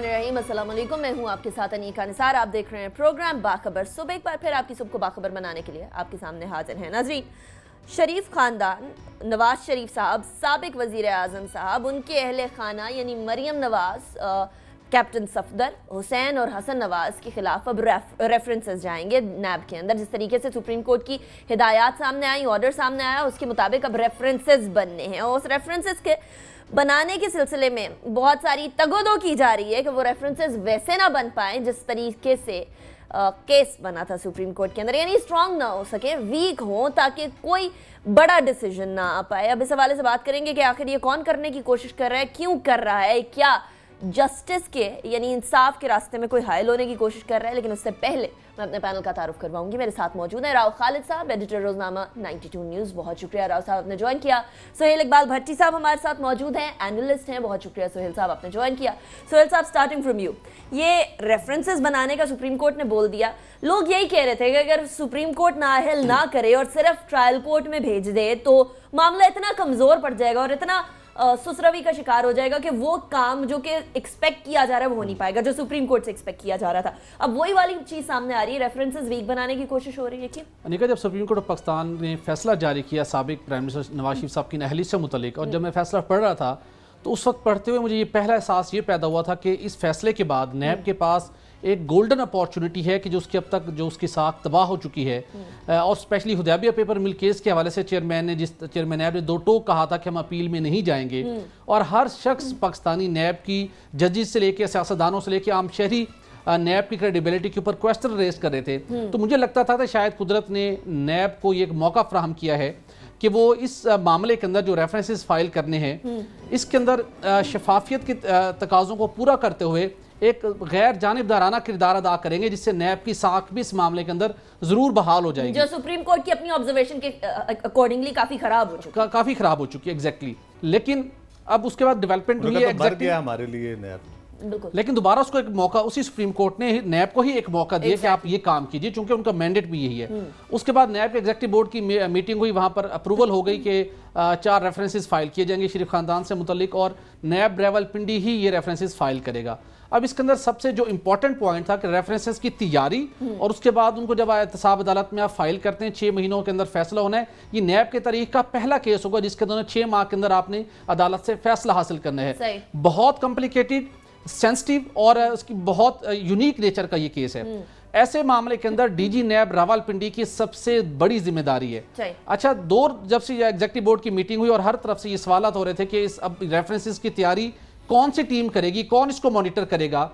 मैं हूं आपके साथ अनिका निसार आप देख रहे हैं प्रोग्राम बाखबर सुबह एक बार फिर आपकी सुबह को बाखबर बनाने के लिए आपके सामने हाजिर हैं नाजरीन शरीफ खानदान नवाज शरीफ साहब सबक वजीर आजम साहब उनके अहल खाना यानी मरियम नवाज कैप्टन सफदर हुसैन और हसन नवाज के खिलाफ अब रेफ, रेफरेंसेस जाएंगे नैब के अंदर जिस तरीके से सुप्रीम कोर्ट की हिदायत सामने आई ऑर्डर सामने आया उसके मुताबिक अब रेफरेंसेस बनने हैं उस रेफरेंसेस के बनाने के सिलसिले में बहुत सारी तगोदो की जा रही है कि वो रेफरेंसेस वैसे ना बन पाए जिस तरीके से आ, केस बना था सुप्रीम कोर्ट के अंदर यानी स्ट्रांग ना हो सके वीक हो ताकि कोई बड़ा डिसीजन ना आ पाए अब इस हवाले से बात करेंगे कि आखिर ये कौन करने की कोशिश कर रहा है क्यों कर रहा है क्या जस्टिस के यानी इंसाफ के रास्ते में कोई हायल होने की कोशिश कर रहा है लेकिन उससे पहले मैं अपने पैनल का तारुफ करवाऊंगी मेरे साथ मौजूद है राव खालिद साहब एडिटर रोजनामा 92 न्यूज बहुत शुक्रिया राव साहब आपने ज्वाइन किया सोहेल इकबाल भट्टी साहब हमारे साथ मौजूद हैं एनलिस्ट हैं बहुत शुक्रिया सोहेल साहब आपने ज्वाइन किया सोहेल साहब स्टार्टिंग फ्रॉम यू ये रेफरेंसेज बनाने का सुप्रीम कोर्ट ने बोल दिया लोग यही कह रहे थे कि अगर सुप्रीम कोर्ट नाहल ना करे और सिर्फ ट्रायल कोर्ट में भेज दे तो मामला इतना कमजोर पड़ जाएगा और इतना सुसरवी का शिकार हो जाएगा कि वो काम जो कि एक्सपेक्ट किया जा रहा है वो हो नहीं पाएगा जो सुप्रीम कोर्ट से एक्सपेक्ट किया जा रहा था अब वही वाली चीज सामने आ रही है रेफरेंसेस वीक बनाने की कोशिश हो रही है कि अनिका जब सुप्रीम कोर्ट ऑफ पाकिस्तान ने फैसला जारी किया सबक प्राइम मिनिस्टर नवाज शरीफ साहब की नहली से मुतलिक और जब मैं फैसला पढ़ रहा था तो उस वक्त पढ़ते हुए मुझे ये पहला एहसास ये पैदा हुआ था कि इस फैसले के बाद नैब हम्म। के पास एक गोल्डन अपॉर्चुनिटी है कि जो उसकी अब तक जो उसकी साख तबाह हो चुकी है हम्म। और specially Hudaibiya paper mill case के हवाले से चेयरमैन ने जिस चेयरमैन नैब ने दो टोक कहा था कि हम अपील में नहीं जाएंगे हम्म। और हर शख्स पाकिस्तानी नैब की जजिस से लेकर सियासतदानों से लेकर आम शहरी नैब की क्रेडिबिलिटी के ऊपर क्वेश्चन रेस कर रहे थे हम्म। तो मुझे लगता था शायद कुदरत ने नैब को ये एक मौका फ्राहम किया है कि वो इस मामले के अंदर जो रेफरेंसेस फाइल करने हैं इसके अंदर शफाफियत के तकाजों को पूरा करते हुए एक गैर जानबदाराना किरदार अदा करेंगे जिससे नैब की साख भी इस मामले के अंदर जरूर बहाल हो जाएगी जो सुप्रीम कोर्ट की अपनी ऑब्जर्वेशन के अकॉर्डिंगली काफी खराब हो चुकी का, काफी खराब हो चुकी है एग्जैक्टली लेकिन अब उसके बाद डेवलपमेंट हुई है एग्जैक्टली हमारे लिए नैब लेकिन दोबारा उसको एक मौका उसी सुप्रीम कोर्ट ने नैब को ही एक मौका दिया कि आप ये काम कीजिए क्योंकि उनका मैंडेट भी यही है हम्म। उसके बाद नैब के एग्जेक्टिव बोर्ड की मीटिंग हुई वहां पर अप्रूवल हो गई कि चार रेफरेंसेस फाइल किए जाएंगे शरीफ खानदान से मुतलिक और नैब रेवल पिंडी ही ये रेफरेंसेस फाइल करेगा अब इसके अंदर सबसे जो इंपॉर्टेंट पॉइंट था कि रेफरेंसेस की तैयारी और उसके बाद उनको जब एहतसाब अदालत में आप फाइल करते हैं छः महीनों के अंदर फैसला होना है ये नैब के तारीख का पहला केस होगा जिसके दोनों छः माह के अंदर आपने अदालत से फैसला हासिल करना है बहुत कॉम्प्लिकेटेड सेंसिटिव और उसकी बहुत यूनिक नेचर का ये केस है हम्म। ऐसे मामले के अंदर डीजी नैब रावलपिंडी की सबसे बड़ी जिम्मेदारी है अच्छा दो जब से एग्जेक्टिव बोर्ड की मीटिंग हुई और हर तरफ से ये सवाल हो रहे थे कि इस अब रेफरेंसेस की तैयारी कौन सी टीम करेगी कौन इसको मॉनिटर करेगा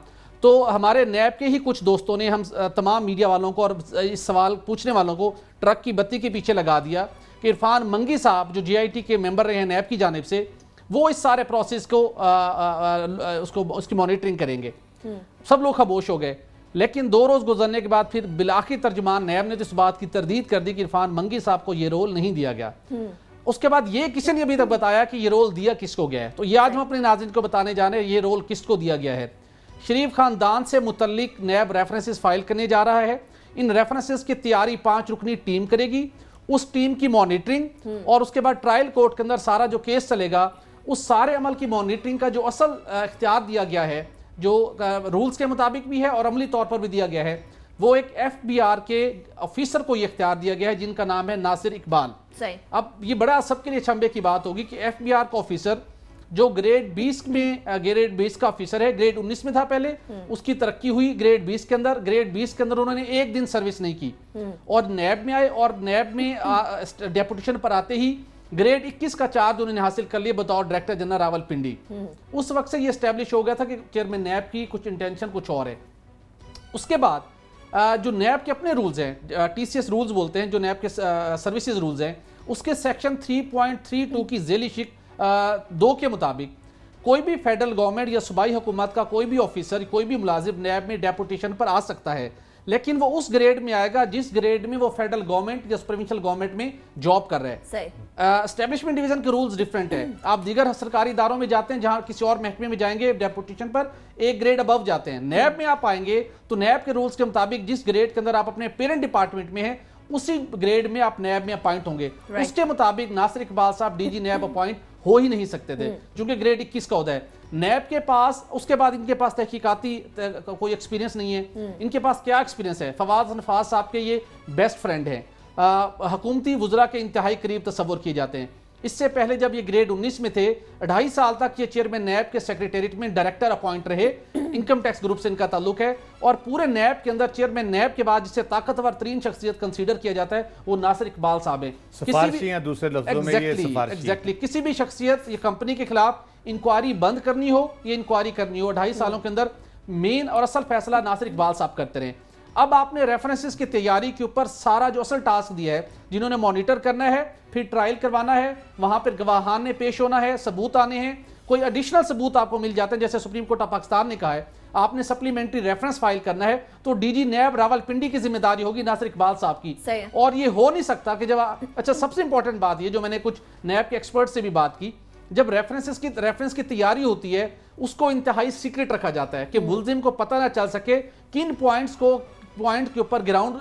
तो हमारे नैब के ही कुछ दोस्तों ने हम तमाम मीडिया वालों को और इस सवाल पूछने वालों को ट्रक की बत्ती के पीछे लगा दिया कि इरफान मंगी साहब जो जीआईटी के मेंबर रहे हैं नैब की जानब से वो इस सारे प्रोसेस को आ, आ, आ, उसको उसकी मॉनिटरिंग करेंगे हम्म। सब लोग खबोश हो गए लेकिन दो रोज़ गुजरने के बाद फिर बिलाखी तर्जमान नैब ने तो इस बात की तरदीद कर दी कि इरफान मंगी साहब को ये रोल नहीं दिया गया हम्म। उसके बाद ये किसी ने अभी तक बताया कि ये रोल दिया किसको गया है तो ये आज हम अपने नाजिन को बताने जाने ये रोल किसको दिया गया है शरीफ खानदान से मुतलिक नैब रेफरेंसेस फाइल करने जा रहा है इन रेफरेंसेस की तैयारी पांच रुकनी टीम करेगी उस टीम की मॉनिटरिंग हम्म। और उसके बाद ट्रायल कोर्ट के अंदर सारा जो केस चलेगा उस सारे अमल की मॉनिटरिंग का जो असल इख्तियार दिया गया है जो रूल्स के मुताबिक भी है और अमली तौर पर भी दिया गया है वो एक एफबीआर के ऑफिसर को ये इख्तियार दिया गया है जिनका नाम है नासिर इकबाल सही अब ये बड़ा सबके लिए शंबे की बात होगी कि एफबीआर का ऑफिसर जो ग्रेड 20 में ग्रेड 20 का ऑफिसर है ग्रेड 19 में था पहले हम्म। उसकी तरक्की हुई ग्रेड 20 के अंदर ग्रेड 20 के अंदर उन्होंने एक दिन सर्विस नहीं की हम्म। और नैब में आए और नैब में डेपुटेशन पर आते ही ग्रेड 21 का चार्ज उन्होंने हासिल कर लिया बतौर डायरेक्टर जनरल रावल पिंडी उस वक्त से ये स्टैब्लिश हो गया था कि चेयरमैन नैब की कुछ इंटेंशन कुछ और है उसके बाद जो नैब के अपने रूल्स हैं टीसीएस रूल्स बोलते हैं जो नैब के सर्विसेज रूल्स हैं उसके सेक्शन 3.32 की जेली शिक दो के मुताबिक कोई भी फेडरल गवर्नमेंट या सूबाई हुकूमत का कोई भी ऑफिसर कोई भी मुलाजिम नैब में डेपुटेशन पर आ सकता है लेकिन वो उस ग्रेड में आएगा जिस ग्रेड में वो फेडरल गवर्नमेंट या प्रोविंशियल गवर्नमेंट में जॉब कर रहे हैं डिवीजन के रूल्स डिफरेंट है आप दीगर सरकारी इदारों में जाते हैं जहां किसी और महकमे में जाएंगे डेपुटेशन पर एक ग्रेड अबव जाते हैं नैब हम्म। में आप आएंगे तो नैब के रूल्स के मुताबिक जिस ग्रेड के अंदर आप अपने पेरेंट डिपार्टमेंट में है उसी ग्रेड में आप नैब में अपॉइंट होंगे right. उसके मुताबिक नासिर इकबाल साहब डीजी नैब अपॉइंट हो ही नहीं सकते थे हम्म। क्योंकि ग्रेड इक्कीस का होता है नैब के पास उसके बाद इनके पास तहकीकती कोई एक्सपीरियंस नहीं है हम्म। इनके पास क्या एक्सपीरियंस है फवाद अनफाज साहब के ये बेस्ट फ्रेंड हैं हकूमती वजरा के इंतहाई करीब तस्वर किए जाते हैं इससे पहले जब ये ग्रेड 19 में थे ढाई साल तक ये चेयरमैन नैब के सेक्रेटेरिएट में डायरेक्टर अपॉइंट रहे इनकम टैक्स ग्रुप से इनका ताल्लुक है और पूरे नैब के अंदर चेयरमैन नैब के बाद जिसे ताकतवर तीन शख्सियत कंसीडर किया जाता है वो नासिर इकबाल साहब है एग्जैक्टली किसी भी शख्सियत ये कंपनी के खिलाफ इंक्वायरी बंद करनी हो या इंक्वायरी करनी हो ढाई सालों के अंदर मेन और असल फैसला नासिर इकबाल साहब करते रहे अब आपने रेफरेंसेस की तैयारी के ऊपर सारा जो असल टास्क दिया है जिन्होंने मॉनिटर करना है फिर ट्रायल करवाना है वहां पर गवाहान ने पेश होना है सबूत आने हैं कोई एडिशनल सबूत आपको मिल जाते हैं जैसे सुप्रीम कोर्ट ऑफ पाकिस्तान ने कहा है आपने सप्लीमेंट्री रेफरेंस फाइल करना है तो डीजी नैब रावलपिंडी की जिम्मेदारी होगी नासिर इकबाल साहब की और ये हो नहीं सकता कि जब आ, अच्छा सबसे इंपॉर्टेंट बात ये जो मैंने कुछ नैब के एक्सपर्ट से भी बात की जब रेफरेंसेस की रेफरेंस की तैयारी होती है उसको इंतहाई सीक्रेट रखा जाता है कि हम्म। मुलजिम को पता ना चल सके किन पॉइंट्स को पॉइंट के ऊपर ग्राउंड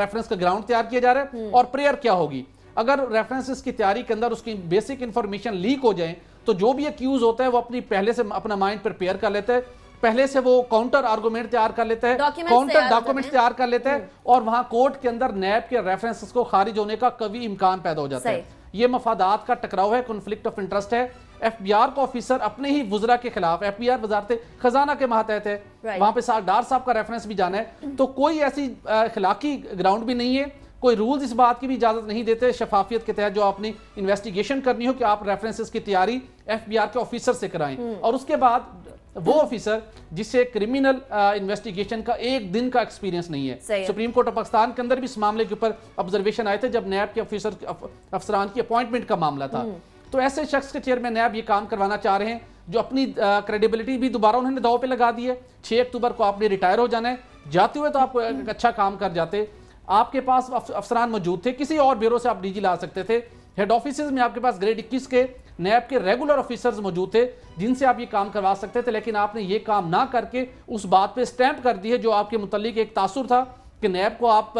रेफरेंस uh, uh, का ग्राउंड तैयार किया जा रहा है हम्म। और प्रेयर क्या होगी अगर रेफरेंसेस की तैयारी के अंदर उसकी बेसिक इंफॉर्मेशन लीक हो जाए तो जो भी अक्यूज होता है वो अपनी पहले से अपना माइंड प्रिपेयर कर लेते हैं पहले से वो काउंटर आर्गुमेंट तैयार कर लेते हैं काउंटर डॉक्यूमेंट तैयार कर लेते हैं हम्म। और वहां कोर्ट के अंदर नैब के रेफरेंसेस को खारिज होने का कभी इम्कान पैदा हो जाता है ये मफादात का टकराव है कॉन्फ्लिक्ट ऑफ इंटरेस्ट है एफ बी आर का ऑफिसर अपने ही वजरा के खिलाफ एफ बी आर वजारत खजाना के माहतहत है right. वहां पे साहब डार साहब का रेफरेंस भी जाना है तो कोई ऐसी अखलाकी ग्राउंड भी नहीं है कोई रूल्स इस बात की भी इजाजत नहीं देते शफाफियत के तहत जो आपने इन्वेस्टिगेशन करनी हो कि आप रेफरेंसेस की तैयारी एफबीआर के ऑफिसर से कराएं हम्म। और उसके बाद वो ऑफिसर जिसे क्रिमिनल इन्वेस्टिगेशन का एक दिन का एक्सपीरियंस नहीं है सुप्रीम कोर्ट ऑफ पाकिस्तान के अंदर भी इस मामले के ऊपर ऑब्जर्वेशन आए थे जब नैब के ऑफिसर अफसरान की अपॉइंटमेंट का मामला था हम्म। तो ऐसे शख्स के चेयरमैन नैब ये काम करवाना चाह रहे हैं जो अपनी क्रेडिबिलिटी भी दोबारा उन्होंने दाव पे लगा दी है छः अक्टूबर को आपने रिटायर हो जाना है जाते हुए तो आप अच्छा काम कर जाते आपके पास अफसरान मौजूद थे किसी और ब्यूरो से आप डीजी ला सकते थे हेड ऑफिस में आपके पास ग्रेड इक्कीस के नैब के रेगुलर ऑफिसर्स मौजूद थे जिनसे आप ये काम करवा सकते थे लेकिन आपने ये काम ना करके उस बात पे स्टैंप कर दी है जो आपके मुतलिक एक तासुर था कि नैब को आप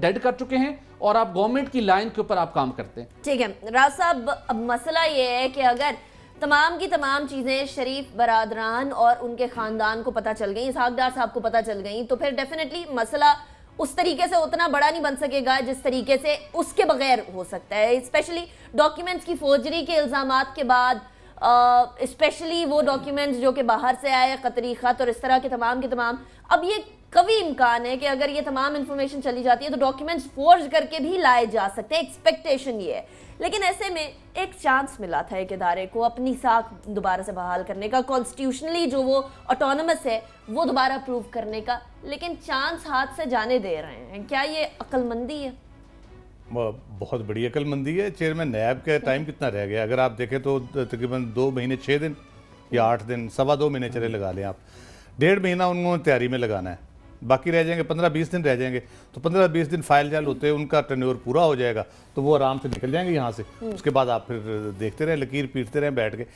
डेड कर चुके हैं और आप गवर्नमेंट की लाइन के ऊपर आप काम करते हैं ठीक है राज साहब मसला ये है कि अगर तमाम की तमाम चीज़ें शरीफ बरदरान और उनके ख़ानदान को पता चल गई इसहाकदार साहब को पता चल गई तो फिर डेफिनेटली मसला उस तरीके से उतना बड़ा नहीं बन सकेगा जिस तरीके से उसके बगैर हो सकता है स्पेशली डॉक्यूमेंट्स की फोर्जरी के इल्ज़ाम के बाद स्पेशली uh, वो डॉक्यूमेंट्स जो कि बाहर से आए कतरी ख़त और इस तरह के तमाम के तमाम अब ये कभी इम्कान है कि अगर ये तमाम इंफॉर्मेशन चली जाती है तो डॉक्यूमेंट्स फोर्ज करके भी लाए जा सकते हैं एक्सपेक्टेशन ये है लेकिन ऐसे में एक चांस मिला था एक इदारे को अपनी साख दोबारा से बहाल करने का कॉन्स्टिट्यूशनली जो वो ऑटोनमस है वो दोबारा प्रूव करने का लेकिन चांस हाथ से जाने दे रहे हैं क्या ये अक्लमंदी है बहुत बड़ी अक्लमंदी है चेयरमैन नैब का टाइम अच्छा। कितना रह गया अगर आप देखें तो तकरीबन दो महीने छः दिन या आठ दिन सवा दो महीने चले हम्म। लगा लें आप डेढ़ महीना उन्होंने तैयारी में लगाना है बाकी रह जाएंगे पंद्रह बीस दिन रह जाएंगे तो पंद्रह बीस दिन फाइल जाल होते हैं उनका टर्नओवर पूरा हो जाएगा तो वो आराम से निकल जाएंगे यहाँ से हम्म। उसके बाद आप फिर देखते रहें लकीर पीटते रहें बैठ के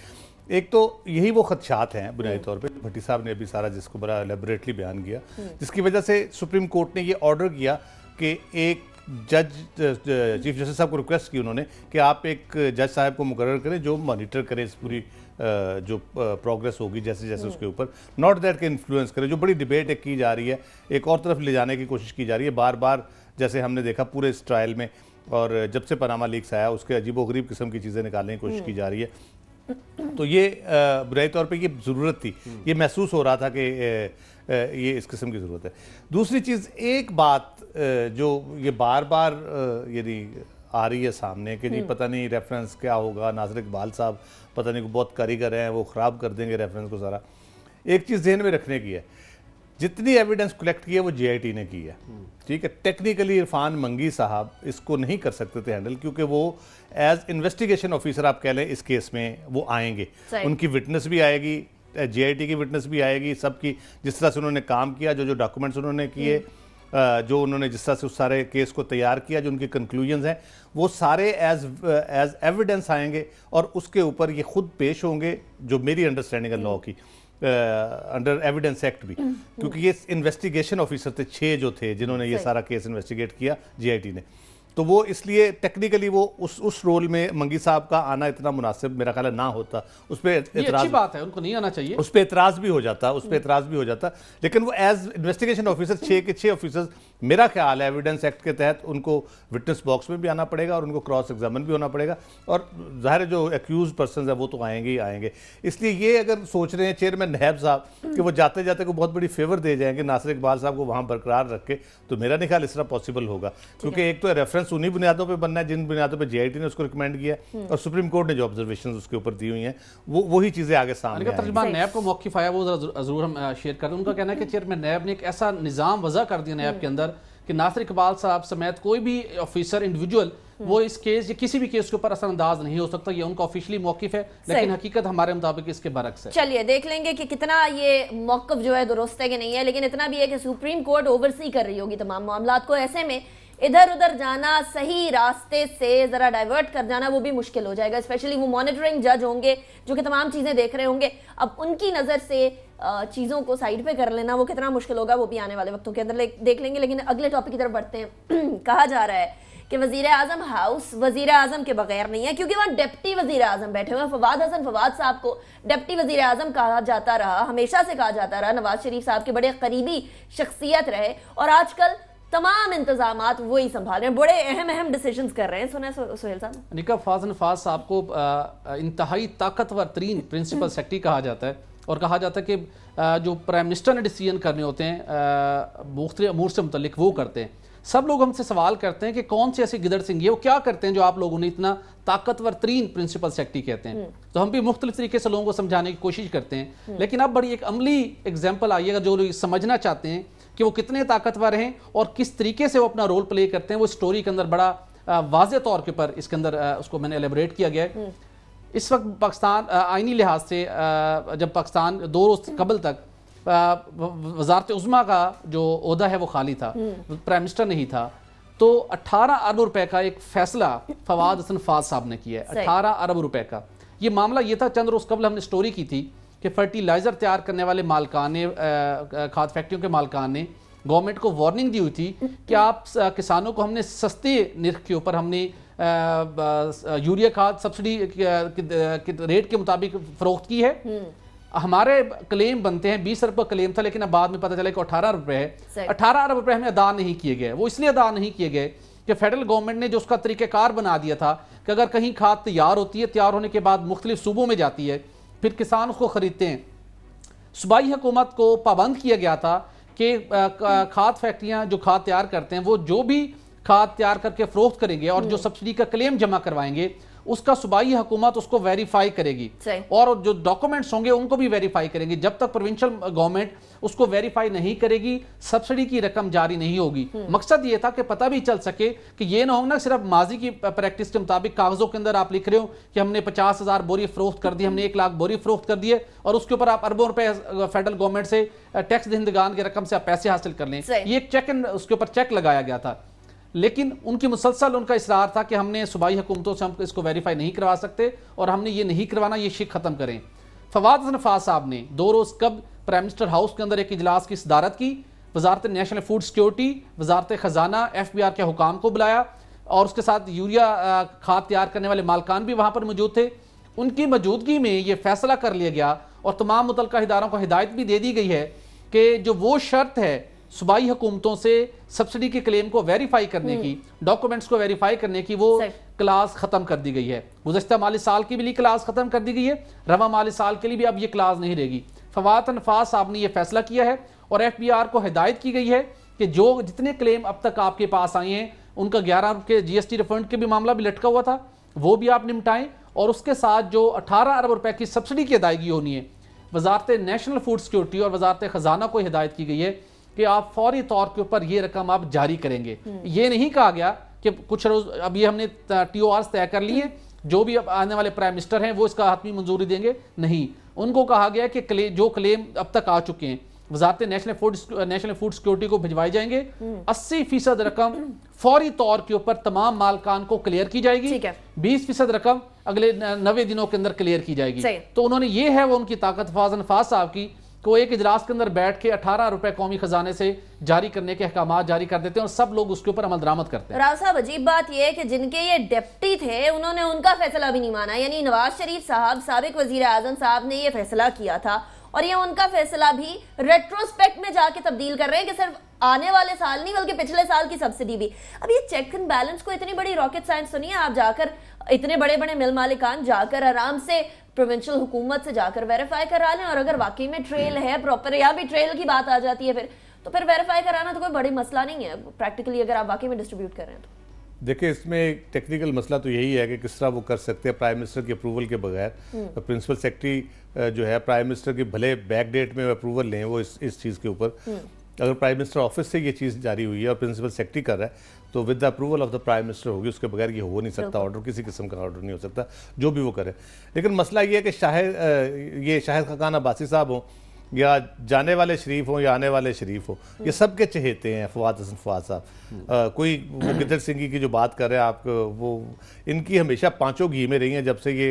एक तो यही वो खदशात हैं बुनियादी हम्म। तौर पे भट्टी साहब ने अभी सारा जिसको बड़ा एलेबरेटली बयान किया हम्म। जिसकी वजह से सुप्रीम कोर्ट ने ये ऑर्डर किया कि एक जज चीफ जस्टिस साहब को रिक्वेस्ट की उन्होंने कि आप एक जज साहब को मुकर करें जो मॉनिटर करें इस पूरी जो प्रोग्रेस होगी जैसे जैसे हम्म। उसके ऊपर नॉट दैट के इन्फ्लुएंस करें जो बड़ी डिबेट एक की जा रही है एक और तरफ ले जाने की कोशिश की जा रही है बार बार जैसे हमने देखा पूरे इस ट्रायल में और जब से पनामा लीक्स आया उसके गरीब किस्म की चीज़ें निकालने की कोशिश की हम्म। जा रही है तो ये बुराई तौर पर ये ज़रूरत थी हम्म। ये महसूस हो रहा था कि ये इस किस्म की ज़रूरत है दूसरी चीज़ एक बात जो ये बार बार यानी आ रही है सामने कि जी हम्म। पता नहीं रेफरेंस क्या होगा नाजर इकबाल साहब पता नहीं बहुत कारीगर हैं वो ख़राब कर देंगे रेफरेंस को सारा एक चीज़ जहन में रखने की है जितनी एविडेंस कलेक्ट की है वो जेआईटी ने की है हम्म। ठीक है टेक्निकली इरफान मंगी साहब इसको नहीं कर सकते थे हैंडल क्योंकि वो एज इन्वेस्टिगेशन ऑफिसर आप कह लें इस केस में वो आएंगे उनकी विटनेस भी आएगी जेआईटी की विटनेस भी आएगी सबकी जिस तरह से उन्होंने काम किया जो जो डॉक्यूमेंट्स उन्होंने किए हम्म। जो उन्होंने जिस तरह से उस सारे केस को तैयार किया जो उनके कंक्लूजन हैं वो सारे एज एज एविडेंस आएंगे और उसके ऊपर ये खुद पेश होंगे जो मेरी अंडरस्टैंडिंग है लॉ की अंडर एविडेंस एक्ट भी हम्म। क्योंकि ये इन्वेस्टिगेशन ऑफिसर थे छः जो थे जिन्होंने ये सारा केस इन्वेस्टिगेट किया जीआईटी ने तो वो इसलिए टेक्निकली वो उस उस रोल में मंगी साहब का आना इतना मुनासिब मेरा ख्याल है ना होता उस पर अच्छी बात है उनको नहीं आना चाहिए उस पर एतराज़ भी हो जाता उस पर एतराज़ भी हो जाता लेकिन वो एज इन्वेस्टिगेशन ऑफिसर छः के छः ऑफिसर्स मेरा ख्याल है एविडेंस एक्ट के तहत उनको विटनेस बॉक्स में भी आना पड़ेगा और उनको क्रॉस एग्जामिन भी होना पड़ेगा और ज़ाहिर जो एक्यूज पर्सन है वो तो आएंगे ही आएंगे इसलिए ये अगर सोच रहे हैं चेयरमैन नहब साहब कि वो जाते जाते को बहुत बड़ी फेवर दे जाएंगे नासिर इकबाल साहब को वहाँ बरकरार रख के तो मेरा नहीं ख्याल इस तरह पॉसिबल होगा क्योंकि एक तो रेफरेंस डिफरेंस उन्हीं बुनियादों पर बनना है जिन बुनियादों पर जेआईटी ने उसको रिकमेंड किया हम्म। और सुप्रीम कोर्ट ने जो ऑब्जर्वेशन उसके ऊपर दी हुई है वो वही चीज़ें आगे सामने तर्जमान नैब को मौकी आया वो ज़रूर हम शेयर करें उनका कहना है कि चेयरमैन नैब ने एक ऐसा निज़ाम वजह कर दिया नैब के हम्म। अंदर कि नासिर इकबाल साहब समेत कोई भी ऑफिसर इंडिविजुअल हम्म। वो इस केस या किसी भी केस के ऊपर असरअंदाज नहीं हो सकता ये उनका ऑफिशियली मौकफ है लेकिन हकीकत हमारे मुताबिक इसके बरक्स है चलिए देख लेंगे कि कितना ये मौकफ जो है दुरुस्त है कि नहीं है लेकिन इतना भी है कि सुप्रीम कोर्ट ओवरसी कर रही होगी तमाम मामला को ऐसे में इधर उधर जाना सही रास्ते से ज़रा डाइवर्ट कर जाना वो भी मुश्किल हो जाएगा स्पेशली वो मॉनिटरिंग जज होंगे जो कि तमाम चीज़ें देख रहे होंगे अब उनकी नज़र से चीज़ों को साइड पे कर लेना वो कितना मुश्किल होगा वो भी आने वाले वक्तों के अंदर ले, देख लेंगे लेकिन अगले टॉपिक की तरफ बढ़ते हैं कहा जा रहा है कि वजीर अजम हाउस वजीर आजम के बगैर नहीं है क्योंकि वहां डिप्टी वजीर आजम बैठे हुए हैं फवाद हसन फवाद साहब को डिप्टी वजीर आजम कहा जाता रहा हमेशा से कहा जाता रहा नवाज शरीफ साहब के बड़े करीबी शख्सियत रहे और आजकल तमाम इंतजाम वही संभाल रहे हैं बड़े अहम अहम डिसीजन कर रहे हैं सुना है सुहेल साहब निका फाजन फाज साहब को इंतहाई ताकतवर तरीन प्रिंसिपल सेक्रेटरी कहा जाता है और कहा जाता है कि जो प्राइम मिनिस्टर ने डिसीजन करने होते हैं मुख्त अमूर से मुतल वो करते हैं सब लोग हमसे सवाल करते हैं कि कौन से ऐसे गिदड़ सिंह ये वो क्या करते हैं जो आप लोगों ने इतना ताकतवर तरीन प्रिंसिपल सेक्रेटरी कहते हैं हम्म। तो हम भी मुख्तलिफ तरीके से लोगों को समझाने की कोशिश करते हैं हम्म। लेकिन अब बड़ी एक अमली एग्जाम्पल आई है जो लोग समझना चाहते हैं कि वो कितने ताकतवर हैं और किस तरीके से वो अपना रोल प्ले करते हैं वो स्टोरी के अंदर बड़ा वाज तौर के ऊपर इसके अंदर उसको मैंने एलेबरेट किया गया है हम्म। इस वक्त पाकिस्तान आइनी लिहाज से जब पाकिस्तान दो रोज हम्म। कबल तक वजारत उज़मा का जो अहदा है वो खाली था प्राइम हम्म। मिनिस्टर नहीं था तो 18 अरब रुपए का एक फैसला फवाद हसन फाज साहब ने किया है 18 अरब रुपए का ये मामला ये था चंद्र उस कबल हमने स्टोरी की थी कि फर्टिलाइज़र तैयार करने वाले मालकान ने खाद फैक्ट्रियों के मालकान ने गवर्नमेंट को वार्निंग दी हुई थी कि आप किसानों को हमने सस्ते निरख के ऊपर हमने यूरिया खाद सब्सिडी रेट के मुताबिक फरोख्त की है हम्म। हमारे क्लेम बनते हैं बीस रुपये क्लेम था लेकिन अब बाद में पता चला कि अठारह रुपये है अठारह अरब रुपये हमें अदा नहीं किए गए वो इसलिए अदा नहीं किए गए कि फेडरल गवर्नमेंट ने जो उसका तरीकेकार बना दिया था कि अगर कहीं खाद तैयार होती है तैयार होने के बाद मुख्तलिफ सूबों में जाती है फिर किसान उसको ख़रीदते हैं सूबाई हुकूमत को पाबंद किया गया था कि खाद फैक्ट्रियाँ जो खाद तैयार करते हैं वो जो भी खाद तैयार करके फ़रोख्त करेंगे और जो हम्म। सब्सिडी का क्लेम जमा करवाएंगे उसका सूबाई हुकूमत उसको वेरीफाई करेगी और जो डॉक्यूमेंट्स होंगे उनको भी वेरीफाई करेंगे जब तक प्रोविंशियल गवर्नमेंट उसको वेरीफाई नहीं करेगी सब्सिडी की रकम जारी नहीं होगी हम्म। मकसद ये था कि पता भी चल सके कि ये ना हो ना सिर्फ माजी की प्रैक्टिस के मुताबिक कागजों के अंदर आप लिख रहे हो कि हमने पचास हजार बोरी फरोख्त कर दी हमने एक लाख बोरी फरोख्त कर दी है और उसके ऊपर आप अरबों रुपए फेडरल गवर्नमेंट से टैक्स दहिंदगान की रकम से आप पैसे हासिल कर लें ये चेक उसके ऊपर चेक लगाया गया था लेकिन उनकी मुसलसल उनका इसरार था कि हमने सूबाई हुकूमतों से हम इसको वेरीफाई नहीं करवा सकते और हमने ये नहीं करवाना ये शिक ख़त्म करें फवाद नफाज साहब ने दो रोज़ कब प्राइम मिनिस्टर हाउस के अंदर एक इजलास की सदारत की वजारत नेशनल फूड सिक्योरिटी वजारत ख़जाना एफ बी आर के हुकाम को बुलाया और उसके साथ यूरिया खाद तैयार करने वाले मालकान भी वहाँ पर मौजूद थे उनकी मौजूदगी में ये फैसला कर लिया गया और तमाम मुतल इदारों को हिदायत भी दे दी गई है कि जो वो शर्त है सूबाई हुकूमतों से सब्सिडी के क्लेम को वेरीफाई करने हम्म। की डॉक्यूमेंट्स को वेरीफाई करने की वो क्लास ख़त्म कर दी गई है गुजशत माली साल की भी क्लास ख़त्म कर दी गई है रवा माली साल के लिए भी अब ये क्लास नहीं रहेगी फवात अनफास साहब ने यह फैसला किया है और एफ बी आर को हिदायत की गई है कि जो जितने क्लेम अब तक आपके पास आए हैं उनका ग्यारह के जी एस टी रिफंड के भी मामला भी लटका हुआ था वो भी आप निपटाएं और उसके साथ जो अठारह अरब रुपए की सब्सिडी की अदायगी होनी है वजारत नेशनल फूड सिक्योरिटी और वजारत ख़जाना को हिदायत की गई है कि आप फौरी तौर के ऊपर ये रकम आप जारी करेंगे ये नहीं कहा गया कि कुछ रोज अभी हमने टी ओ तय कर लिए जो भी अब आने वाले प्राइम मिनिस्टर हैं वो इसका हतमी मंजूरी देंगे नहीं उनको कहा गया कि क्ले, जो क्लेम अब तक आ चुके हैं वजारत national food national food security को भिजवाए जाएंगे 80 फीसद रकम फौरी तौर के ऊपर तमाम मालकान को क्लियर की जाएगी 20 फीसद रकम अगले नवे दिनों के अंदर क्लियर की जाएगी तो उन्होंने ये है वो उनकी ताकत फाजन अनफाज साहब की को एक इजलास के अंदर बैठ के अठारह रुपए कौमी खजाने से जारी करने के अहकाम जारी कर देते हैं और सब लोग उसके ऊपर अमल दरामद करते हैं राव साहब अजीब बात यह है कि जिनके ये डिप्टी थे उन्होंने उनका फैसला भी नहीं माना यानी नवाज शरीफ साहब सबक वजीर आजम साहब ने यह फैसला किया था और ये उनका फैसला भी रेट्रोस्पेक्ट में जाके तब्दील कर रहे हैं कि सिर्फ आने वाले साल नहीं बल्कि पिछले साल की सब्सिडी भी अब ये चेक एंड बैलेंस को इतनी बड़ी रॉकेट साइंस सुनिए आप जाकर इतने बड़े बड़े मिल मालिकान जाकर आराम से प्रोविंशियल हुकूमत से जाकर वेरीफाई करा लें और अगर वाकई में ट्रेल है प्रॉपर या भी ट्रेल की बात आ जाती है फिर तो फिर वेरीफाई कराना तो कोई बड़ी मसला नहीं है प्रैक्टिकली अगर आप वाकई में डिस्ट्रीब्यूट कर रहे हैं तो देखिए इसमें एक टेक्निकल मसला तो यही है कि किस तरह वो कर सकते हैं प्राइम मिनिस्टर के अप्रूवल के बगैर तो प्रिंसिपल सेक्रेटरी जो है प्राइम मिनिस्टर के भले बैक डेट में अप्रूवल लें वो इस इस चीज़ के ऊपर हम्म। अगर प्राइम मिनिस्टर ऑफिस से ये चीज़ जारी हुई है और प्रिंसिपल सेक्रेटरी कर रहा है तो with the approval of the prime minister होगी उसके बगैर ये हो नहीं सकता ऑर्डर किसी किस्म का ऑर्डर नहीं हो सकता जो भी वो करे लेकिन मसला ये है कि शाहिद ये शाहिद खकान अब्बासी साहब हों या जाने वाले शरीफ हों या आने वाले शरीफ हों ये हम्म। सब के चहेते हैं फवाद हसन फवाद साहब कोई वो हम्म। गिदर सिंह की जो बात कर रहे हैं आप वो इनकी हमेशा पांचों घी में रही हैं जब से ये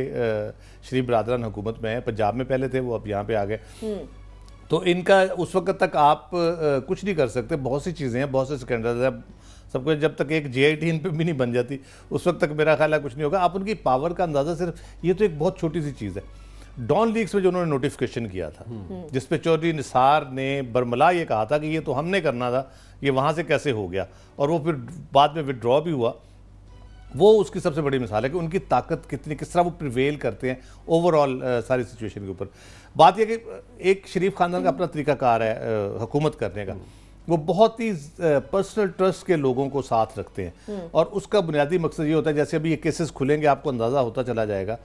शरीफ बरदरान हुकूमत में है पंजाब में पहले थे वो अब यहाँ पे आ गए हम्म। तो इनका उस वक्त तक आप आ, कुछ नहीं कर सकते बहुत सी चीज़ें हैं बहुत से स्कैंडल हैं सब कुछ जब तक एक जे आई टी इन पर भी नहीं बन जाती उस वक्त तक मेरा ख्याल है कुछ नहीं होगा आप उनकी पावर का अंदाज़ा सिर्फ ये तो एक बहुत छोटी सी चीज़ है डॉन लीक्स में जो उन्होंने नोटिफिकेशन किया था हम्म। हम्म। जिस जिसपे चौधरी निसार ने बरमला ये कहा था कि ये तो हमने करना था ये वहाँ से कैसे हो गया और वो फिर बाद में विदड्रॉ भी हुआ वो उसकी सबसे बड़ी मिसाल है कि उनकी ताकत कितनी किस तरह वो प्रिवेल करते हैं ओवरऑल सारी सिचुएशन के ऊपर बात यह कि एक शरीफ खानदान का अपना तरीका कार है हुकूमत करने का हम्म। वो बहुत ही पर्सनल ट्रस्ट के लोगों को साथ रखते हैं हम्म। और उसका बुनियादी मकसद ये होता है जैसे अभी ये केसेस खुलेंगे आपको अंदाज़ा होता चला जाएगा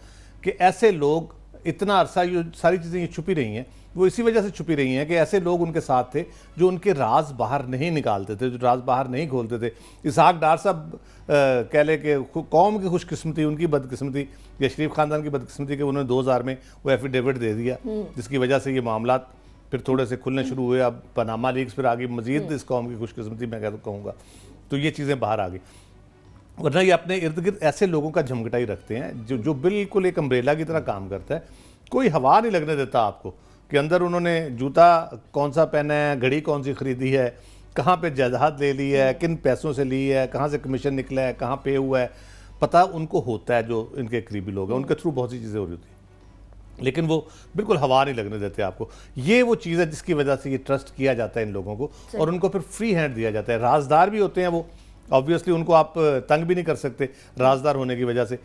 कि ऐसे लोग इतना अरसा ये सारी चीज़ें ये छुपी रही हैं वो इसी वजह से छुपी रही हैं कि ऐसे लोग उनके साथ थे जो उनके राज बाहर नहीं निकालते थे जो राज बाहर नहीं खोलते थे इसहाक डार साहब कह लें कि कौम की खुशकस्मती उनकी बदकस्मती या शरीफ खानदान की बदकस्मती कि उन्होंने 2000 में वो एफिडेविट दे दिया हम्म। जिसकी वजह से ये मामला फिर थोड़े से खुलने हम्म। शुरू हुए अब पनामा लीग्स फिर आगे मजीद हम्म। इस कौम की खुशकस्मती मैं तो कहूँगा तो ये चीज़ें बाहर आ गई वरना ये अपने इर्द गिर्द ऐसे लोगों का झमघटा ही रखते हैं जो जो बिल्कुल एक अम्ब्रेला की तरह काम करता है कोई हवा नहीं लगने देता आपको कि अंदर उन्होंने जूता कौन सा पहना है घड़ी कौन सी खरीदी है कहाँ पे जायदाद ले ली है किन पैसों से ली है कहाँ से कमीशन निकला है कहाँ पे हुआ है पता उनको होता है जो इनके करीबी लोग हैं उनके थ्रू हम्म। बहुत सी चीज़ें हो रही होती हैं लेकिन वो बिल्कुल हवा नहीं लगने देते आपको ये वो चीज़ है जिसकी वजह से ये ट्रस्ट किया जाता है इन लोगों को और उनको फिर फ्री हैंड दिया जाता है राजदार भी होते हैं वो ऑब्वियसली उनको आप तंग भी नहीं कर सकते राजदार होने की वजह से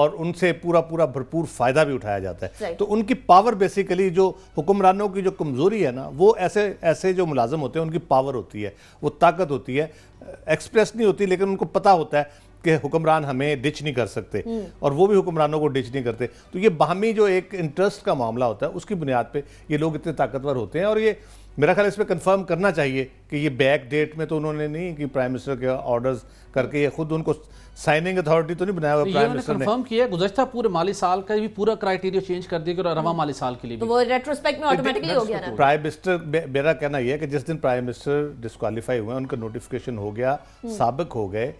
और उनसे पूरा पूरा भरपूर फ़ायदा भी उठाया जाता है तो उनकी पावर बेसिकली जो हुक्मरानों की जो कमज़ोरी है ना वो ऐसे ऐसे जो मुलाजम होते हैं उनकी पावर होती है वो ताकत होती है एक्सप्रेस नहीं होती लेकिन उनको पता होता है के हुक्मरान हमें डिच नहीं कर सकते हम्म। और वो भी हुक्मरानों को डिच नहीं करते तो ये बाहमी जो एक इंटरेस्ट का मामला होता है उसकी बुनियाद पर ये लोग इतने ताकतवर होते हैं और ये मेरा ख्याल इस पर कन्फर्म करना चाहिए कि ये बैक डेट में तो उन्होंने नहीं कि प्राइम मिनिस्टर के ऑर्डर्स करके ये खुद उनको साइनिंग अथॉरिटी तो नहीं बनाया हुआ प्राइम तो मिनिस्टर ने कंफर्म किया गुजशत पूरे माली साल का भी पूरा क्राइटेरिया चेंज कर दिया और रवा हम्म। माली साल के लिए तो वो रेट्रोस्पेक्ट में ऑटोमेटिकली तो हो गया ना प्राइम मिनिस्टर मेरा कहना यह है कि जिस दिन प्राइम मिनिस्टर डिस्कालीफाई हुए उनका नोटिफिकेशन हो गया हम्म। सबक हो गए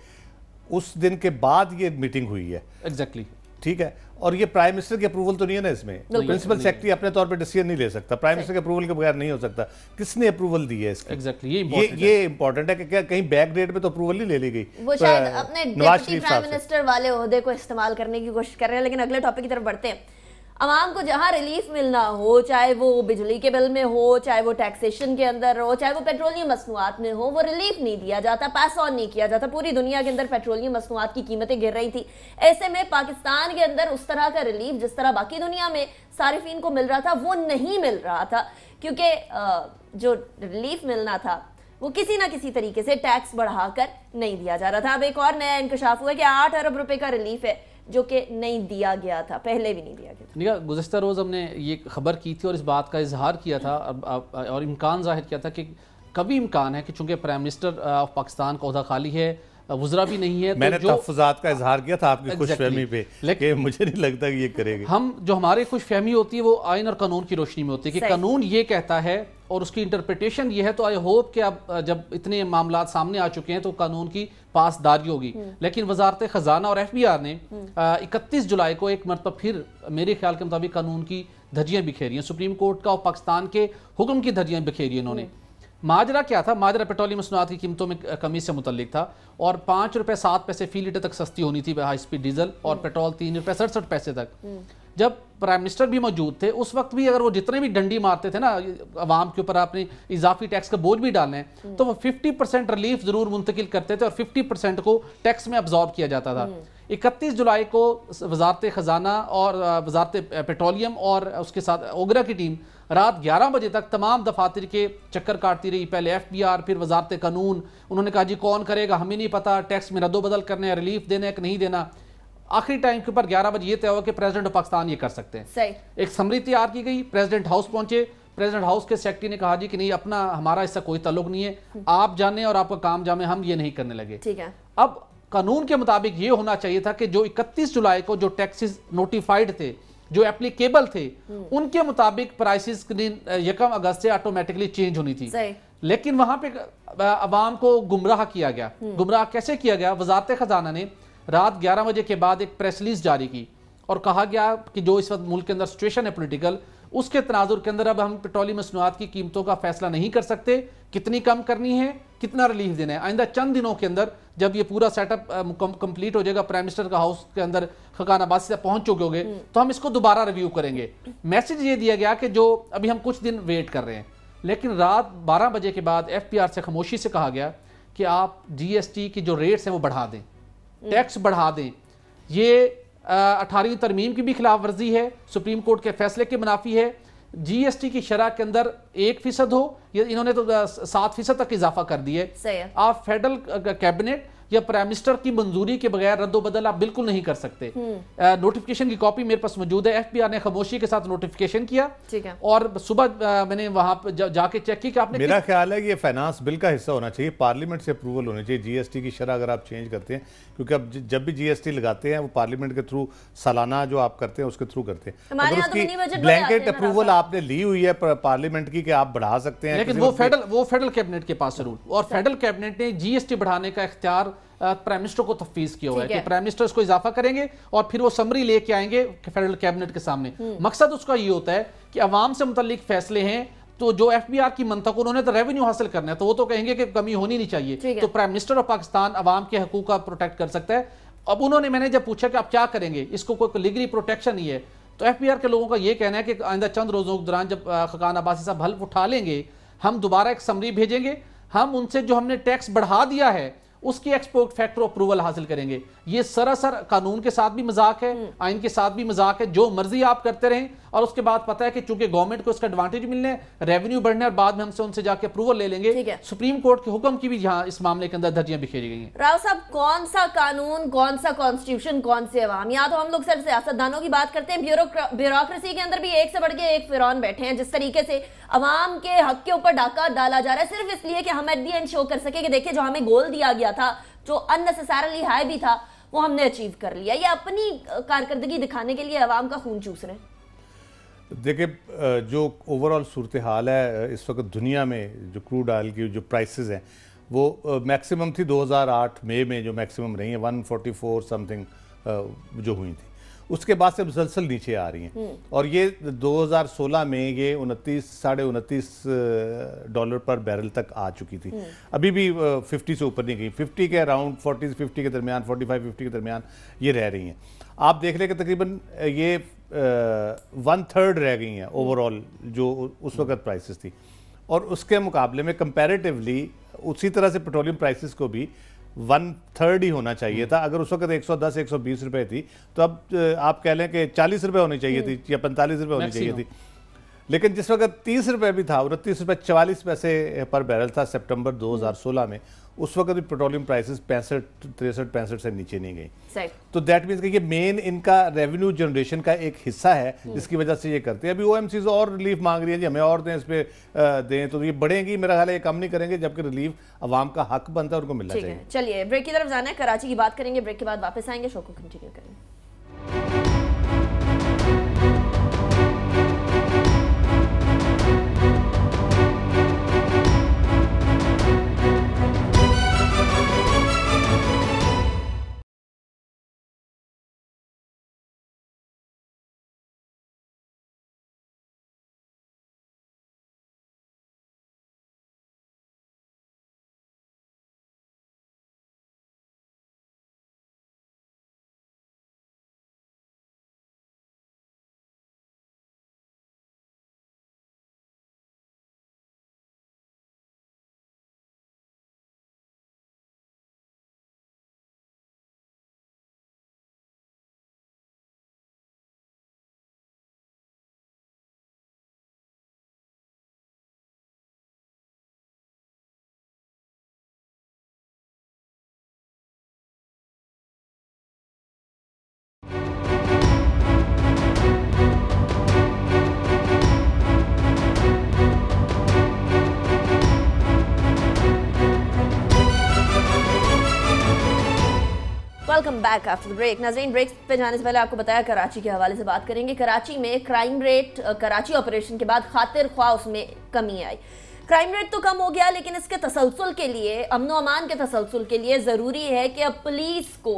उस दिन के बाद ये मीटिंग हुई है एग्जैक्टली exactly. ठीक है और ये प्राइम मिनिस्टर की अप्रूवल तो नहीं है ना इसमें no, प्रिंसिपल सेक्रेटरी अपने तौर पे डिसीजन नहीं ले सकता प्राइम मिनिस्टर के अप्रूवल के बगैर नहीं हो सकता किसने अप्रूवल दी है इसकी exactly, ये ये है। इंपॉर्टेंट है कि क्या कहीं बैक डेट में तो अप्रूवल ही ले ली गई वो तो, शायद अपने प्राइम मिनिस्टर वाले को इस्तेमाल करने की कोशिश कर रहे हैं लेकिन अगले टॉपिक की तरफ बढ़ते हैं आवाम को जहाँ रिलीफ मिलना हो चाहे वो बिजली के बिल में हो चाहे वो टैक्सेशन के अंदर हो चाहे वो पेट्रोलियम मसनूआत में हो वो रिलीफ नहीं दिया जाता पास ऑन नहीं किया जाता पूरी दुनिया के अंदर पेट्रोलियम मसनूआत की कीमतें गिर रही थी ऐसे में पाकिस्तान के अंदर उस तरह का रिलीफ जिस तरह बाकी दुनिया में सार्फिन को मिल रहा था वो नहीं मिल रहा था क्योंकि जो रिलीफ मिलना था वो किसी ना किसी तरीके से टैक्स बढ़ाकर नहीं दिया जा रहा था अब एक और नया इंकशाफ हुआ कि आठ अरब रुपए का रिलीफ है जो कि नहीं दिया गया था पहले भी नहीं दिया गया था निका गुजशत रोज़ हमने ये खबर की थी और इस बात का इजहार किया था और इम्कान जाहिर किया था कि कभी इम्कान है कि चूँकि प्राइम मिनिस्टर ऑफ पाकिस्तान का अहदा खाली है वजरा भी नहीं है तो मैंने तो का इजहार किया था आपकी exactly, खुश फहमी पे लेकिन मुझे नहीं लगता कि ये करेंगे हम जो हमारे खुश फहमी होती है वो आयन और कानून की रोशनी में होती है कि कानून ये कहता है और उसकी इंटरप्रिटेशन ये है तो आई होप कि अब जब इतने मामला सामने आ चुके हैं तो कानून की पासदारी होगी हम्म। लेकिन वजारत खजाना और एफ बी आर ने हम्म। इकतीस जुलाई को एक मरतब फिर मेरे ख्याल के मुताबिक कानून की धजियाँ बिखेरी हैं सुप्रीम कोर्ट का और पाकिस्तान के हुक्म की धजियाँ बिखेरी इन्होंने हम्म। माजरा क्या था माजरा पेट्रोलियम मसनूआत की कीमतों में कमी से मुतलिक था और पाँच रुपये सात पैसे फी लीटर तक सस्ती होनी थी हाई स्पीड डीजल और हम्म। पेट्रोल तीन रुपये सड़सठ पैसे तक हम्म। जब प्राइम मिनिस्टर भी मौजूद थे उस वक्त भी अगर वो जितने भी डंडी मारते थे ना आवाम के ऊपर आपने इजाफी टैक्स का बोझ भी डालने हम्म। तो वो फिफ्टी परसेंट रिलीफ जरूर मुंतकिल करते थे और फिफ्टी परसेंट को टैक्स में अब्जॉर्ब किया जाता था इकतीस जुलाई को वजारत ख़जाना और वजारत पेट्रोलियम और उसके साथ ओगरा की टीम रात 11 बजे तक तमाम दफातर के चक्कर काटती रही पहले एफ बी आर फिर वजारत कानून उन्होंने कहा जी कौन करेगा हमें नहीं पता टैक्स में बदल करने है रिलीफ देने कि नहीं देना आखिरी टाइम के ऊपर ग्यारह बजे ये तय हुआ कि प्रेजिडेंट ऑफ पाकिस्तान ये कर सकते हैं एक समरी तैयार की गई प्रेजिडेंट हाउस पहुंचे प्रेजिडेंट हाउस के सेक्रेटरी ने कहा जी कि नहीं अपना हमारा इससे कोई तल्लुक नहीं है आप जाने और आपका काम जामे हम ये नहीं करने लगे ठीक है अब कानून के मुताबिक ये होना चाहिए था कि जो 31 जुलाई को जो टैक्सेस नोटिफाइड थे जो एप्लीकेबल थे उनके मुताबिक प्राइसिस यकम अगस्त से ऑटोमेटिकली चेंज होनी थी लेकिन वहां पे अवाम को गुमराह किया गया हम्म। गुमराह कैसे किया गया वजारत खजाना ने रात ग्यारह बजे के बाद एक प्रेस लिस्ट जारी की और कहा गया कि जो इस वक्त मुल्क के अंदर सिचुएशन है पोलिटिकल उसके तनाजुर के अंदर अब हम पेट्रोलियम मसनूआत की कीमतों का फैसला नहीं कर सकते कितनी कम करनी है कितना रिलीफ देना है आइंदा चंद दिनों के अंदर जब ये पूरा सेटअप कंप्लीट हो जाएगा प्राइम मिनिस्टर का हाउस के अंदर खकान आबाद से पहुंच चुके होंगे हम्म। तो हम इसको दोबारा रिव्यू करेंगे मैसेज ये दिया गया कि जो अभी हम कुछ दिन वेट कर रहे हैं लेकिन रात 12 बजे के बाद एफपीआर से खामोशी से कहा गया कि आप जीएसटी की जो रेट्स हैं वो बढ़ा दें टैक्स हम्म। बढ़ा दें ये अठारहवीं तरमीम की भी खिलाफ वर्जी है सुप्रीम कोर्ट के फैसले के मुनाफी है जीएसटी की शराह के अंदर एक फीसद हो ये इन्होंने तो सात फीसद तक इजाफा कर दिए आप फेडरल कैबिनेट या प्राइम मिनिस्टर की मंजूरी के बगैर रद्दोबदल आप बिल्कुल नहीं कर सकते नोटिफिकेशन हम्म। की कॉपी मेरे पास मौजूद है एफबीआर ने खामोशी के साथ नोटिफिकेशन किया और सुबह मैंने वहां पर जा, जाके चेक की कि आपने मेरा ख्याल है कि ये फाइनेंस बिल का हिस्सा होना चाहिए पार्लियामेंट से अप्रूवल होना चाहिए जीएसटी की शरह अगर आप चेंज करते हैं क्योंकि अब जब भी जीएसटी लगाते हैं वो पार्लियामेंट के थ्रू सालाना जो आप करते हैं उसके थ्रू करते हैं अगर तो उसकी ब्लैंकेट अप्रूवल आपने ली हुई है पार्लियामेंट की कि आप बढ़ा सकते हैं लेकिन वो फेडरल वो फेडरल कैबिनेट के पास जरूर और फेडरल कैबिनेट ने जीएसटी बढ़ाने का इख्तियार પ્રાઇમ મિસ્ટર કો તફવીઝ કિયા હુઆ હે કે પ્રાઇમ મિસ્ટરസ് કો ઇzaફા કરેંગે ઓર ફિર વો સમરી લેકે આએંગે કે ફેડરલ કેબિનેટ કે સામને મકસદ ઉસકા યે હોતા હે કે આવામ સે મુતલક ફૈસે હે તો જો એફબીઆર કી મંતક ઉનોને તો રેવન્યુ હાસલ કરના હે તો વો તો કહેંગે કે કમી હોની નહીં ચાહીએ તો પ્રાઇમ મિસ્ટર ઓફ પાકિસ્તાન આવામ કે હકુકા પ્રોટેક્ટ કર સકતા હે અબ ઉનોને મેને જબ પૂછા કે આપ ક્યા કરેંગે ઇસકો કોલીગ્રી પ્રોટેક્શન હી હે તો એફબીઆર કે લોગો કા યે કહેના હે કે આંદા ચંદ રોજોં કે દુર્યાન જબ ખાન અબાસી સાબ હલ ઉઠા લેંગે હમ દુબારા એક સમરી ભેજેંગે હમ ઉનસે જો હમને ટેક્સ બઢા દિયા હે उसकी एक्सपोर्ट फैक्टर अप्रूवल हासिल करेंगे ये सरासर कानून के साथ भी मजाक है हम्म। आइन के साथ भी मजाक है जो मर्जी आप करते रहें और उसके बाद पता है कि चूंकि गवर्नमेंट को इसका एडवांटेज मिलने रेवेन्यू बढ़ने और बाद में हमसे उनसे जाके अप्रूवल ले लेंगे सुप्रीम कोर्ट के हुक्म की भी यहाँ इस मामले के अंदर धरियां बिखेरी गई राव साहब कौन सा कानून कौन सा कॉन्स्टिट्यूशन कौन से अवाम या तो हम लोग सिर्फ सियासतदानों की बात करते हैं ब्यूरोक्रेसी के अंदर भी एक से बढ़ के एक फिरौन बैठे हैं जिस तरीके से अवाम के हक के ऊपर डाका डाला जा रहा है सिर्फ इसलिए कि हम एट दी एंड शो कर सके कि देखिए जो हमें गोल दिया गया दिया था जो अननेसेसरली हाई भी था वो हमने अचीव कर लिया ये अपनी कारकर्दगी दिखाने के लिए आवाम का खून चूस रहे हैं देखिए जो ओवरऑल सूरत हाल है इस वक्त दुनिया में जो क्रूड ऑयल की जो प्राइसेस हैं वो मैक्सिमम थी 2008 मई में, में जो मैक्सिमम रही है 144 समथिंग जो हुई थी उसके बाद से मुसलसल नीचे आ रही हैं हम्म। और ये 2016 में ये उनतीस साढ़े उनतीस डॉलर पर बैरल तक आ चुकी थी हम्म। अभी भी 50 से ऊपर नहीं गई 50 के अराउंड 40 50 के दरमियान 45 50 के दरमियान ये रह रही हैं आप देख लें कि तकरीबन ये वन थर्ड रह गई हैं ओवरऑल जो उस हम्म। वक्त प्राइसेस थी और उसके मुकाबले में कंपेरेटिवली उसी तरह से पेट्रोलियम प्राइसिस को भी वन थर्ड ही होना चाहिए था अगर उस वक्त 110 120 रुपए थी तो अब आप कह लें कि 40 रुपए होनी चाहिए थी या 45 रुपए होनी चाहिए थी लेकिन जिस वक्त तीस रुपए भी था उनतीस रुपए चवालीस पैसे पर बैरल था सितंबर 2016 हम्म। में उस वक्त भी पेट्रोलियम प्राइसेस पैंसठ तिरसठ पैंसठ से नीचे नहीं गई तो दैट मीन कि ये मेन इनका रेवेन्यू जनरेशन का एक हिस्सा है हम्म। जिसकी वजह से ये करते हैं अभी ओ एम और रिलीफ मांग रही है जी हमें और दें इस पर दें तो ये बढ़ेंगी मेरा ख्याल ये कम नहीं करेंगे जबकि रिलीफ अवाम का हक बनता है उनको मिलना चाहिए चलिए ब्रेक की तरफ जाना है कराची की बात करेंगे ब्रेक के बाद वापस आएंगे शो को कंटिन्यू करेंगे बैक आफ्टर ब्रेक नाजरीन ब्रेक पे जाने से पहले आपको बताया कराची के हवाले से बात करेंगे कराची में क्राइम रेट कराची ऑपरेशन के बाद खातिर ख्वाह उसमें कमी आई क्राइम रेट तो कम हो गया लेकिन इसके तसलसल के लिए अमन अमान के तसलसल के लिए ज़रूरी है कि अब पुलिस को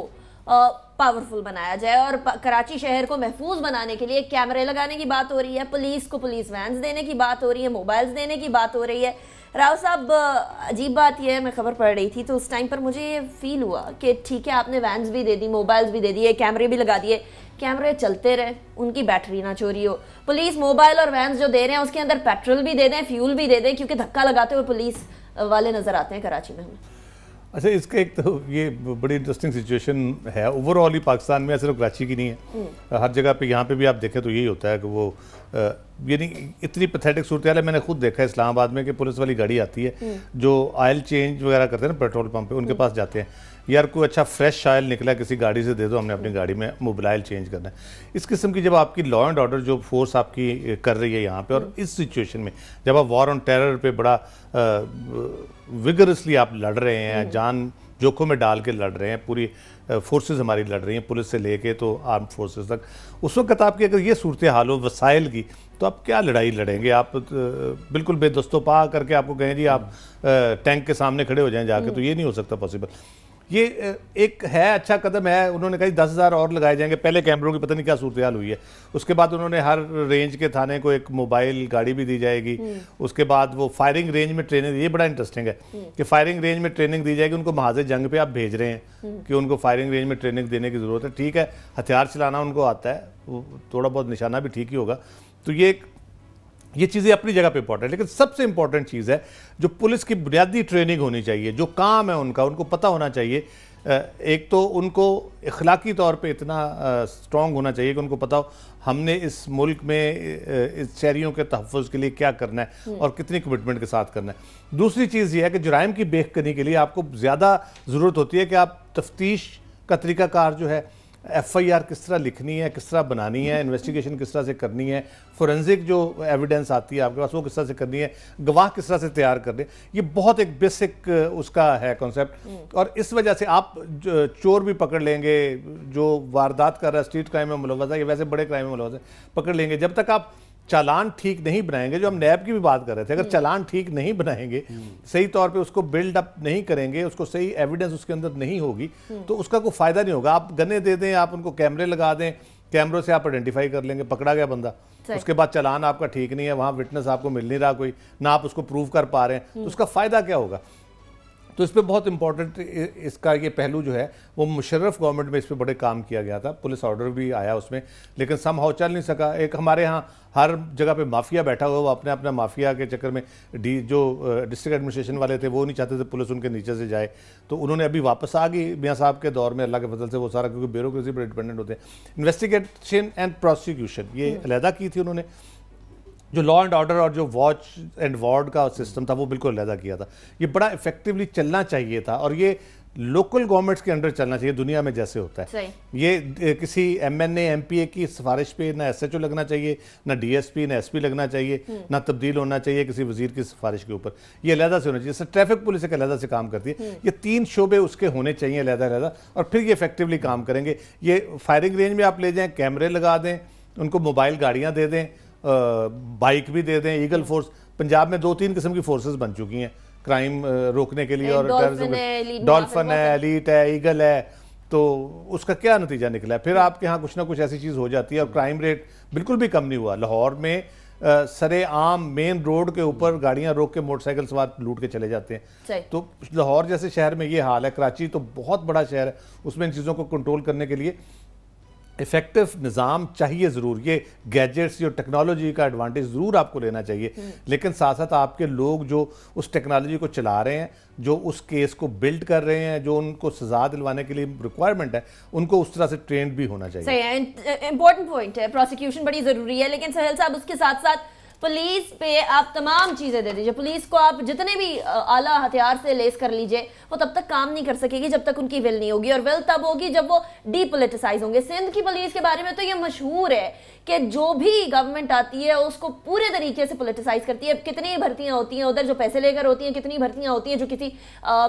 पावरफुल बनाया जाए और कराची शहर को महफूज बनाने के लिए कैमरे लगाने की बात हो रही है पुलिस को पुलिस वैन्स देने की बात हो रही है मोबाइल्स देने की बात हो रही है राव साहब अजीब बात यह है मैं खबर पढ़ रही थी तो उस टाइम पर मुझे ये फील हुआ कि ठीक है आपने वैन्स भी दे दी मोबाइल्स भी दे दिए कैमरे भी लगा दिए कैमरे चलते रहे उनकी बैटरी ना चोरी हो पुलिस मोबाइल और वैन्स जो दे रहे हैं उसके अंदर पेट्रोल भी दे दें फ्यूल भी दे दें क्योंकि धक्का लगाते हुए पुलिस वाले नज़र आते हैं कराची में हमें अच्छा इसका एक तो ये बड़ी इंटरेस्टिंग सिचुएशन है ओवरऑल ही पाकिस्तान में सिर्फ कराची की नहीं है हम्म। हर जगह पे यहाँ पे भी आप देखें तो यही होता है कि वो यानी इतनी पथेटिक सूरत है मैंने खुद देखा है इस्लामाबाद में कि पुलिस वाली गाड़ी आती है हम्म। जो आयल चेंज वगैरह करते हैं ना पेट्रोल पंप पे उनके हम्म। पास जाते हैं यार कोई अच्छा फ्रेश ऑयल निकला किसी गाड़ी से दे दो हमने अपनी गाड़ी में मोबाइल चेंज करना है इस किस्म की जब आपकी लॉ एंड ऑर्डर जो फोर्स आपकी कर रही है यहाँ पे और इस सिचुएशन में जब आप वॉर ऑन टेरर पे बड़ा विगरसली आप लड़ रहे हैं हम्म। जान जोखों में डाल के लड़ रहे हैं पूरी फोर्सेज हमारी लड़ रही हैं पुलिस से लेके तो आर्म फोर्सेज तक उस वक्त आपकी अगर ये सूरत हाल हो वसाइल की तो आप क्या लड़ाई लड़ेंगे आप बिल्कुल बेदस्तोपा करके आपको कहें जी आप टैंक के सामने खड़े हो जाएं जाके हम्म। तो ये नहीं हो सकता पॉसिबल ये एक है अच्छा कदम है उन्होंने कहा दस हज़ार और लगाए जाएंगे पहले कैमरों की पता नहीं क्या सूरत हाल हुई है उसके बाद उन्होंने हर रेंज के थाने को एक मोबाइल गाड़ी भी दी जाएगी हम्म। उसके बाद वो फायरिंग रेंज में ट्रेनिंग ये बड़ा इंटरेस्टिंग है हम्म। कि फायरिंग रेंज में ट्रेनिंग दी जाएगी उनको महाजे जंग पर आप भेज रहे हैं हम्म। कि उनको फायरिंग रेंज में ट्रेनिंग देने की ज़रूरत है ठीक है हथियार चलाना उनको आता है थोड़ा बहुत निशाना भी ठीक ही होगा तो ये एक ये चीज़ें अपनी जगह पे इंपॉर्टेंट लेकिन सबसे इंपॉर्टेंट चीज़ है जो पुलिस की बुनियादी ट्रेनिंग होनी चाहिए जो काम है उनका उनको पता होना चाहिए एक तो उनको इखलाकी तौर पे इतना स्ट्रॉन्ग होना चाहिए कि उनको पता हो हमने इस मुल्क में इस शहरीों के तहफ़ के लिए क्या करना है और कितनी कमिटमेंट के साथ करना है दूसरी चीज़ ये है कि जुराइम की बेख के लिए आपको ज़्यादा ज़रूरत होती है कि आप तफ्तीश का तरीक़ाकार जो है एफआईआर किस तरह लिखनी है किस तरह बनानी है इन्वेस्टिगेशन किस तरह से करनी है फोरेंसिक जो एविडेंस आती है आपके पास वो किस तरह से करनी है गवाह किस तरह से तैयार करने ये बहुत एक बेसिक uh, उसका है कॉन्सेप्ट हम्म। और इस वजह से आप चोर भी पकड़ लेंगे जो वारदात कर रहा है स्ट्रीट क्राइम में मुलवजा या वैसे बड़े क्राइम में मुलवजा पकड़ लेंगे जब तक आप चालान ठीक नहीं बनाएंगे जो हम नैब की भी बात कर रहे थे अगर हम्म। चालान ठीक नहीं बनाएंगे हम्म। सही तौर पे उसको बिल्ड अप नहीं करेंगे उसको सही एविडेंस उसके अंदर नहीं होगी हम्म। तो उसका कोई फायदा नहीं होगा आप गन्ने दे दें आप उनको कैमरे लगा दें कैमरों से आप आइडेंटिफाई कर लेंगे पकड़ा गया बंदा उसके बाद चलान आपका ठीक नहीं है वहाँ विटनेस आपको मिल नहीं रहा कोई ना आप उसको प्रूव कर पा रहे हैं तो उसका फायदा क्या होगा तो इस पर बहुत इंपॉर्टेंट इसका ये पहलू जो है वो मुशर्रफ गवर्नमेंट में इस पर बड़े काम किया गया था पुलिस ऑर्डर भी आया उसमें लेकिन सम हाउ चल नहीं सका एक हमारे यहाँ हर जगह पे माफिया बैठा हुआ वो अपने अपने माफिया के चक्कर में डी जो डिस्ट्रिक्ट एडमिनिस्ट्रेशन वाले थे वो नहीं चाहते थे पुलिस उनके नीचे से जाए तो उन्होंने अभी वापस आ गई मियाँ साहब के दौर में अल्लाह के फजल से वो सारा क्योंकि ब्यूरोसी पर डिपेंडेंट होते हैं इन्वेस्टिगेशन एंड प्रोसिक्यूशन ये हम्म। अलहदा की थी उन्होंने जो लॉ एंड ऑर्डर और जो वॉच एंड वार्ड का सिस्टम था वो बिल्कुल लहदा किया था ये बड़ा इफेक्टिवली चलना चाहिए था और ये लोकल गवर्नमेंट्स के अंडर चलना चाहिए दुनिया में जैसे होता है ये किसी M N M P A की सिफारिश पे ना एस एच ओ लगना चाहिए ना डी एस पी ना एस पी लगना चाहिए हम्म। ना तब्दील होना चाहिए किसी वजीर की सिफारिश के ऊपर ये अलहदा से होना चाहिए ट्रैफिक पुलिस एक अलहदा से काम करती है हम्म। ये तीन शोबे उसके होने चाहिए अलहदा अलहदा और फिर ये इफेक्टिवली काम करेंगे ये फायरिंग रेंज में आप ले जाएँ कैमरे लगा दें उनको मोबाइल गाड़ियाँ दे दें बाइक भी दे दें ईगल फोर्स पंजाब में दो तीन किस्म की फोर्सेज बन चुकी हैं क्राइम रोकने के लिए और डॉल्फिन है एलीट है ईगल है तो उसका क्या नतीजा निकला है फिर hmm. आपके यहाँ कुछ ना कुछ ऐसी चीज़ हो जाती है और क्राइम hmm. रेट बिल्कुल भी कम नहीं हुआ लाहौर में सरेआम मेन रोड के ऊपर hmm. गाड़ियां रोक के मोटरसाइकिल सवार लूट के चले जाते हैं तो लाहौर जैसे शहर में ये हाल है कराची तो बहुत बड़ा शहर है उसमें इन चीज़ों को कंट्रोल करने के लिए इफेक्टिव निज़ाम चाहिए ज़रूर ये गैजेट्स या टेक्नोलॉजी का एडवांटेज ज़रूर आपको लेना चाहिए लेकिन साथ साथ आपके लोग जो उस टेक्नोलॉजी को चला रहे हैं जो उस केस को बिल्ड कर रहे हैं जो उनको सजा दिलवाने के लिए रिक्वायरमेंट है उनको उस तरह से ट्रेंड भी होना चाहिए इंपॉर्टेंट पॉइंट है प्रोसिक्यूशन बड़ी ज़रूरी है लेकिन सहल साहब उसके साथ साथ पुलिस पे आप तमाम चीज़ें दे दीजिए पुलिस को आप जितने भी आला हथियार से लेस कर लीजिए वो तब तक काम नहीं कर सकेगी जब तक उनकी विल नहीं होगी और विल तब होगी जब वो डीपोलिटिसाइज होंगे सिंध की पुलिस के बारे में तो ये मशहूर है कि जो भी गवर्नमेंट आती है उसको पूरे तरीके से पोलिटिसाइज करती है कितनी भर्तियां होती हैं उधर जो पैसे लेकर होती हैं कितनी भर्तियां होती हैं जो किसी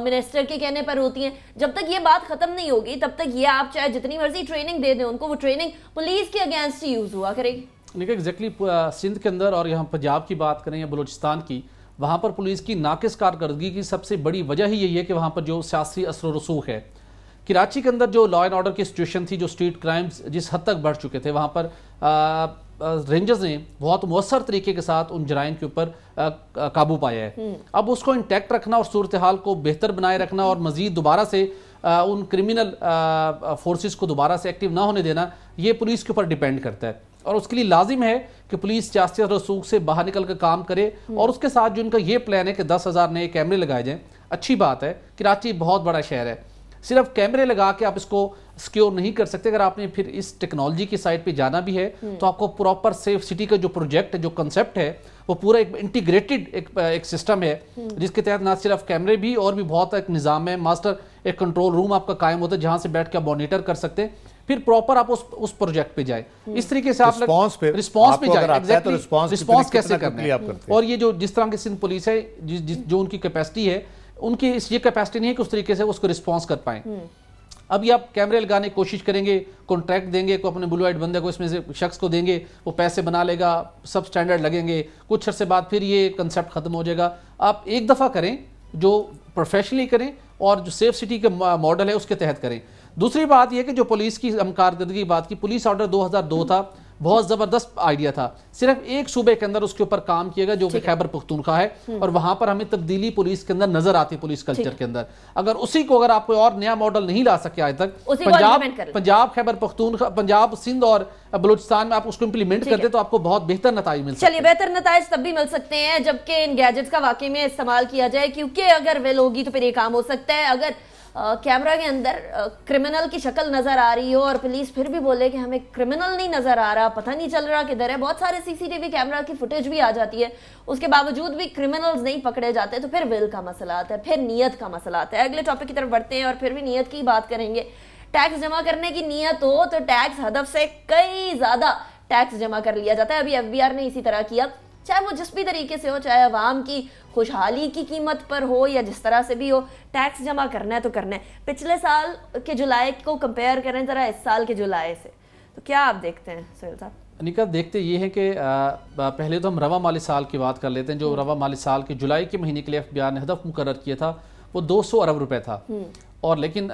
मिनिस्टर के कहने पर होती हैं जब तक ये बात खत्म नहीं होगी तब तक ये आप चाहे जितनी मर्जी ट्रेनिंग दे दें उनको वो ट्रेनिंग पुलिस के अगेंस्ट ही यूज हुआ करेगी देखिए एग्जैक्टली सिंध के अंदर और यहाँ पंजाब की बात करें या बलोचिस्तान की वहाँ पर पुलिस की नाकस कारकर्दगी की सबसे बड़ी वजह ही यही है कि वहाँ पर जो सियासी असर रसूख है कराची के अंदर जो लॉ एंड ऑर्डर की सिचुएशन थी जो स्ट्रीट क्राइम्स जिस हद तक बढ़ चुके थे वहाँ पर रेंजर्स ने बहुत मौसर तरीके के साथ उन जराइम के ऊपर काबू पाया है हम्म। अब उसको इंटैक्ट रखना और सूरत हाल को बेहतर बनाए रखना और मजीद दोबारा से आ, उन क्रिमिनल फोर्सेस को दोबारा से एक्टिव ना होने देना ये पुलिस के ऊपर डिपेंड करता है और उसके लिए लाजिम है कि पुलिस चास्तिया रसूख से बाहर निकल कर काम करे और उसके साथ जो इनका ये प्लान है कि दस हज़ार नए कैमरे लगाए जाएँ अच्छी बात है कराची बहुत बड़ा शहर है सिर्फ कैमरे लगा के आप इसको सिक्योर नहीं कर सकते अगर आपने फिर इस टेक्नोलॉजी की साइड पे जाना भी है तो आपको प्रॉपर सेफ सिटी का जो प्रोजेक्ट है जो कंसेप्ट है वो पूरा एक इंटीग्रेटेड एक एक सिस्टम है जिसके तहत ना सिर्फ कैमरे भी और भी बहुत एक निज़ाम है मास्टर एक कंट्रोल रूम आपका कायम होता है जहाँ से बैठ के आप मोनिटर कर सकते हैं फिर प्रॉपर आप उस उस प्रोजेक्ट पे जाए hmm. इस तरीके से आप रिस्पॉन्स पे पे जाए एग्जैक्टली रिस्पॉन्स कैसे करना है और ये जो जिस तरह की सिंध पुलिस है जो उनकी कैपेसिटी है उनकी इस ये कैपेसिटी नहीं है कि उस तरीके से उसको रिस्पॉन्स कर पाए hmm. अभी आप कैमरे लगाने की कोशिश करेंगे कॉन्ट्रैक्ट देंगे को अपने ब्लू आइट बंदे को इसमें से शख्स को देंगे वो पैसे बना लेगा सब स्टैंडर्ड लगेंगे कुछ अरसे बाद फिर ये कंसेप्ट खत्म हो जाएगा आप एक दफ़ा करें जो प्रोफेशनली करें और जो सेफ सिटी के मॉडल है उसके तहत करें दूसरी बात यह कि जो पुलिस की हम कारदगी बात की पुलिस ऑर्डर 2002 था बहुत जबरदस्त आइडिया था सिर्फ एक सूबे के अंदर उसके ऊपर काम किया गया जो कि खैबर पुख्तूनखा है हम्म। और वहां पर हमें तब्दीली पुलिस के अंदर नजर आती है पुलिस कल्चर के अंदर अगर उसी को अगर आप कोई और नया मॉडल नहीं ला सके आज तक पंजाब पंजाब खैबर पख्तूनखा पंजाब सिंध और बलूचिस्तान में आप उसको इम्प्लीमेंट करते तो आपको बहुत बेहतर नतज मिल चलिए बेहतर नतज तब भी मिल सकते हैं जबकि इन गैजेट्स का वाकई में इस्तेमाल किया जाए क्योंकि अगर वे लोगी तो फिर ये काम हो सकता है अगर कैमरा के अंदर क्रिमिनल की शक्ल नज़र आ रही हो और पुलिस फिर भी बोले कि हमें क्रिमिनल नहीं नज़र आ रहा पता नहीं चल रहा किधर है बहुत सारे सीसीटीवी कैमरा की फुटेज भी आ जाती है उसके बावजूद भी क्रिमिनल्स नहीं पकड़े जाते तो फिर विल का मसला आता है फिर नीयत का मसला आता है अगले टॉपिक की तरफ बढ़ते हैं और फिर भी नीयत की बात करेंगे टैक्स जमा करने की नीयत हो तो टैक्स हदफ से कई ज़्यादा टैक्स जमा कर लिया जाता है अभी एफ ने इसी तरह किया चाहे वो जिस भी तरीके से हो चाहे आवाम की खुशहाली की कीमत पर हो या जिस तरह से भी हो टैक्स जमा करना है तो करना है पिछले साल के जुलाई को कंपेयर करें ज़रा इस साल के जुलाई से तो क्या आप देखते हैं सोहेल साहब अनिका देखते ये है कि पहले तो हम रवा माली साल की बात कर लेते हैं जो हम्म। रवा माली साल के जुलाई के महीने के लिए ने हदफ मुकर किया था वो 200 अरब रुपए था हम्म। और लेकिन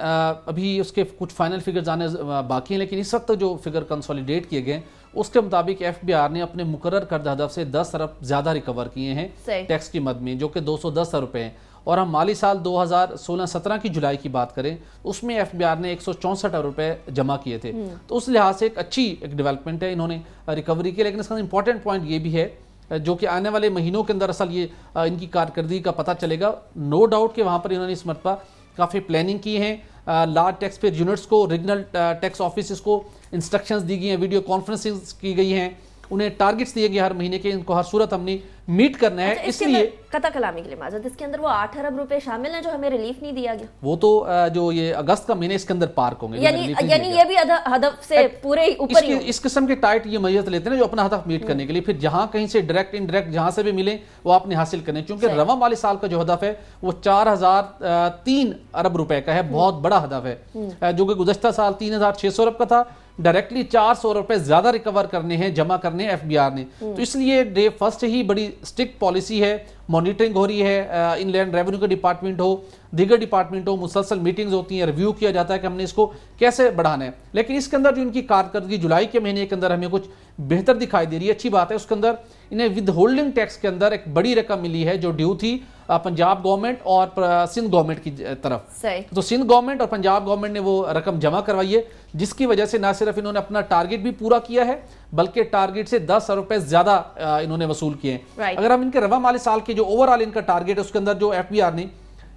अभी उसके कुछ फाइनल फिगर्स आने बाकी हैं लेकिन इस वक्त जो फिगर कंसोलिडेट किए गए उसके मुताबिक एफ ने अपने मुकर करदा हदफ से दस अरब ज्यादा रिकवर किए हैं टैक्स की मद में जो कि दो सौ दस अरब है और हम माली साल 2016-17 की जुलाई की बात करें उसमें एफ ने एक सौ अरब रुपए जमा किए थे हम्म। तो उस लिहाज से एक अच्छी एक डेवलपमेंट है इन्होंने रिकवरी की लेकिन इसका इंपॉर्टेंट पॉइंट ये भी है जो कि आने वाले महीनों के अंदर असल ये इनकी कारकर्दगी का पता चलेगा नो डाउट कि वहाँ पर इन्होंने इस मरतबा काफ़ी प्लानिंग की है लार्ज टैक्स पे यूनिट्स को रीजनल टैक्स ऑफिस को इंस्ट्रक्शंस दी गई हैं वीडियो कॉन्फ्रेंसिंग की गई हैं उन्हें टारगेट्स दिए गए हर महीने के इनको हर सूरत हमने मीट करना है अच्छा, इसलिए कथा कलामी के लिए माजद इसके अंदर वो आठ अरब रुपए शामिल हैं जो हमें रिलीफ नहीं दिया गया वो तो जो ये अगस्त का महीने इसके अंदर पार्क होंगे यानी ये भी हदफ से पूरे ऊपर इस, किस्म के टाइट ये मैयत लेते हैं जो अपना हदफ मीट हम्म। करने के लिए फिर जहां कहीं से डायरेक्ट इनडायरेक्ट जहां से भी मिले वो आपने हासिल करें क्योंकि रवा वाले साल का जो हदफ है वो चार हजार तीन अरब रुपए का है बहुत हम्म। बड़ा हदफ है हम्म। जो कि गुजशत साल तीन हजार छह सौ अरब का था डायरेक्टली चार सौ रुपए ज्यादा रिकवर करने हैं जमा करने एफ बी आर ने हम्म। तो इसलिए डे फर्स्ट ही बड़ी स्ट्रिक्ट पॉलिसी है मॉनिटरिंग हो रही है इनलैंड रेवेन्यू का डिपार्टमेंट हो दीगर डिपार्टमेंट हो मुसलसल मीटिंग्स होती हैं रिव्यू किया जाता है कि हमने इसको कैसे बढ़ाना है लेकिन इसके अंदर जो इनकी कारकर्दगी जुलाई के महीने के अंदर हमें कुछ बेहतर दिखाई दे रही है अच्छी बात है उसके अंदर इन्हें विद होल्डिंग टैक्स के अंदर एक बड़ी रकम मिली है जो ड्यू थी पंजाब गवर्नमेंट और सिंध गवर्नमेंट की तरफ तो सिंध गवर्नमेंट और पंजाब गवर्नमेंट ने वो रकम जमा करवाई है जिसकी वजह से ना सिर्फ इन्होंने अपना टारगेट भी पूरा किया है बल्कि टारगेट से दस रुपए ज्यादा इन्होंने वसूल किए हैं अगर हम इनके रवा माले साल के जो ओवरऑल इनका टारगेट है उसके अंदर जो एफ ने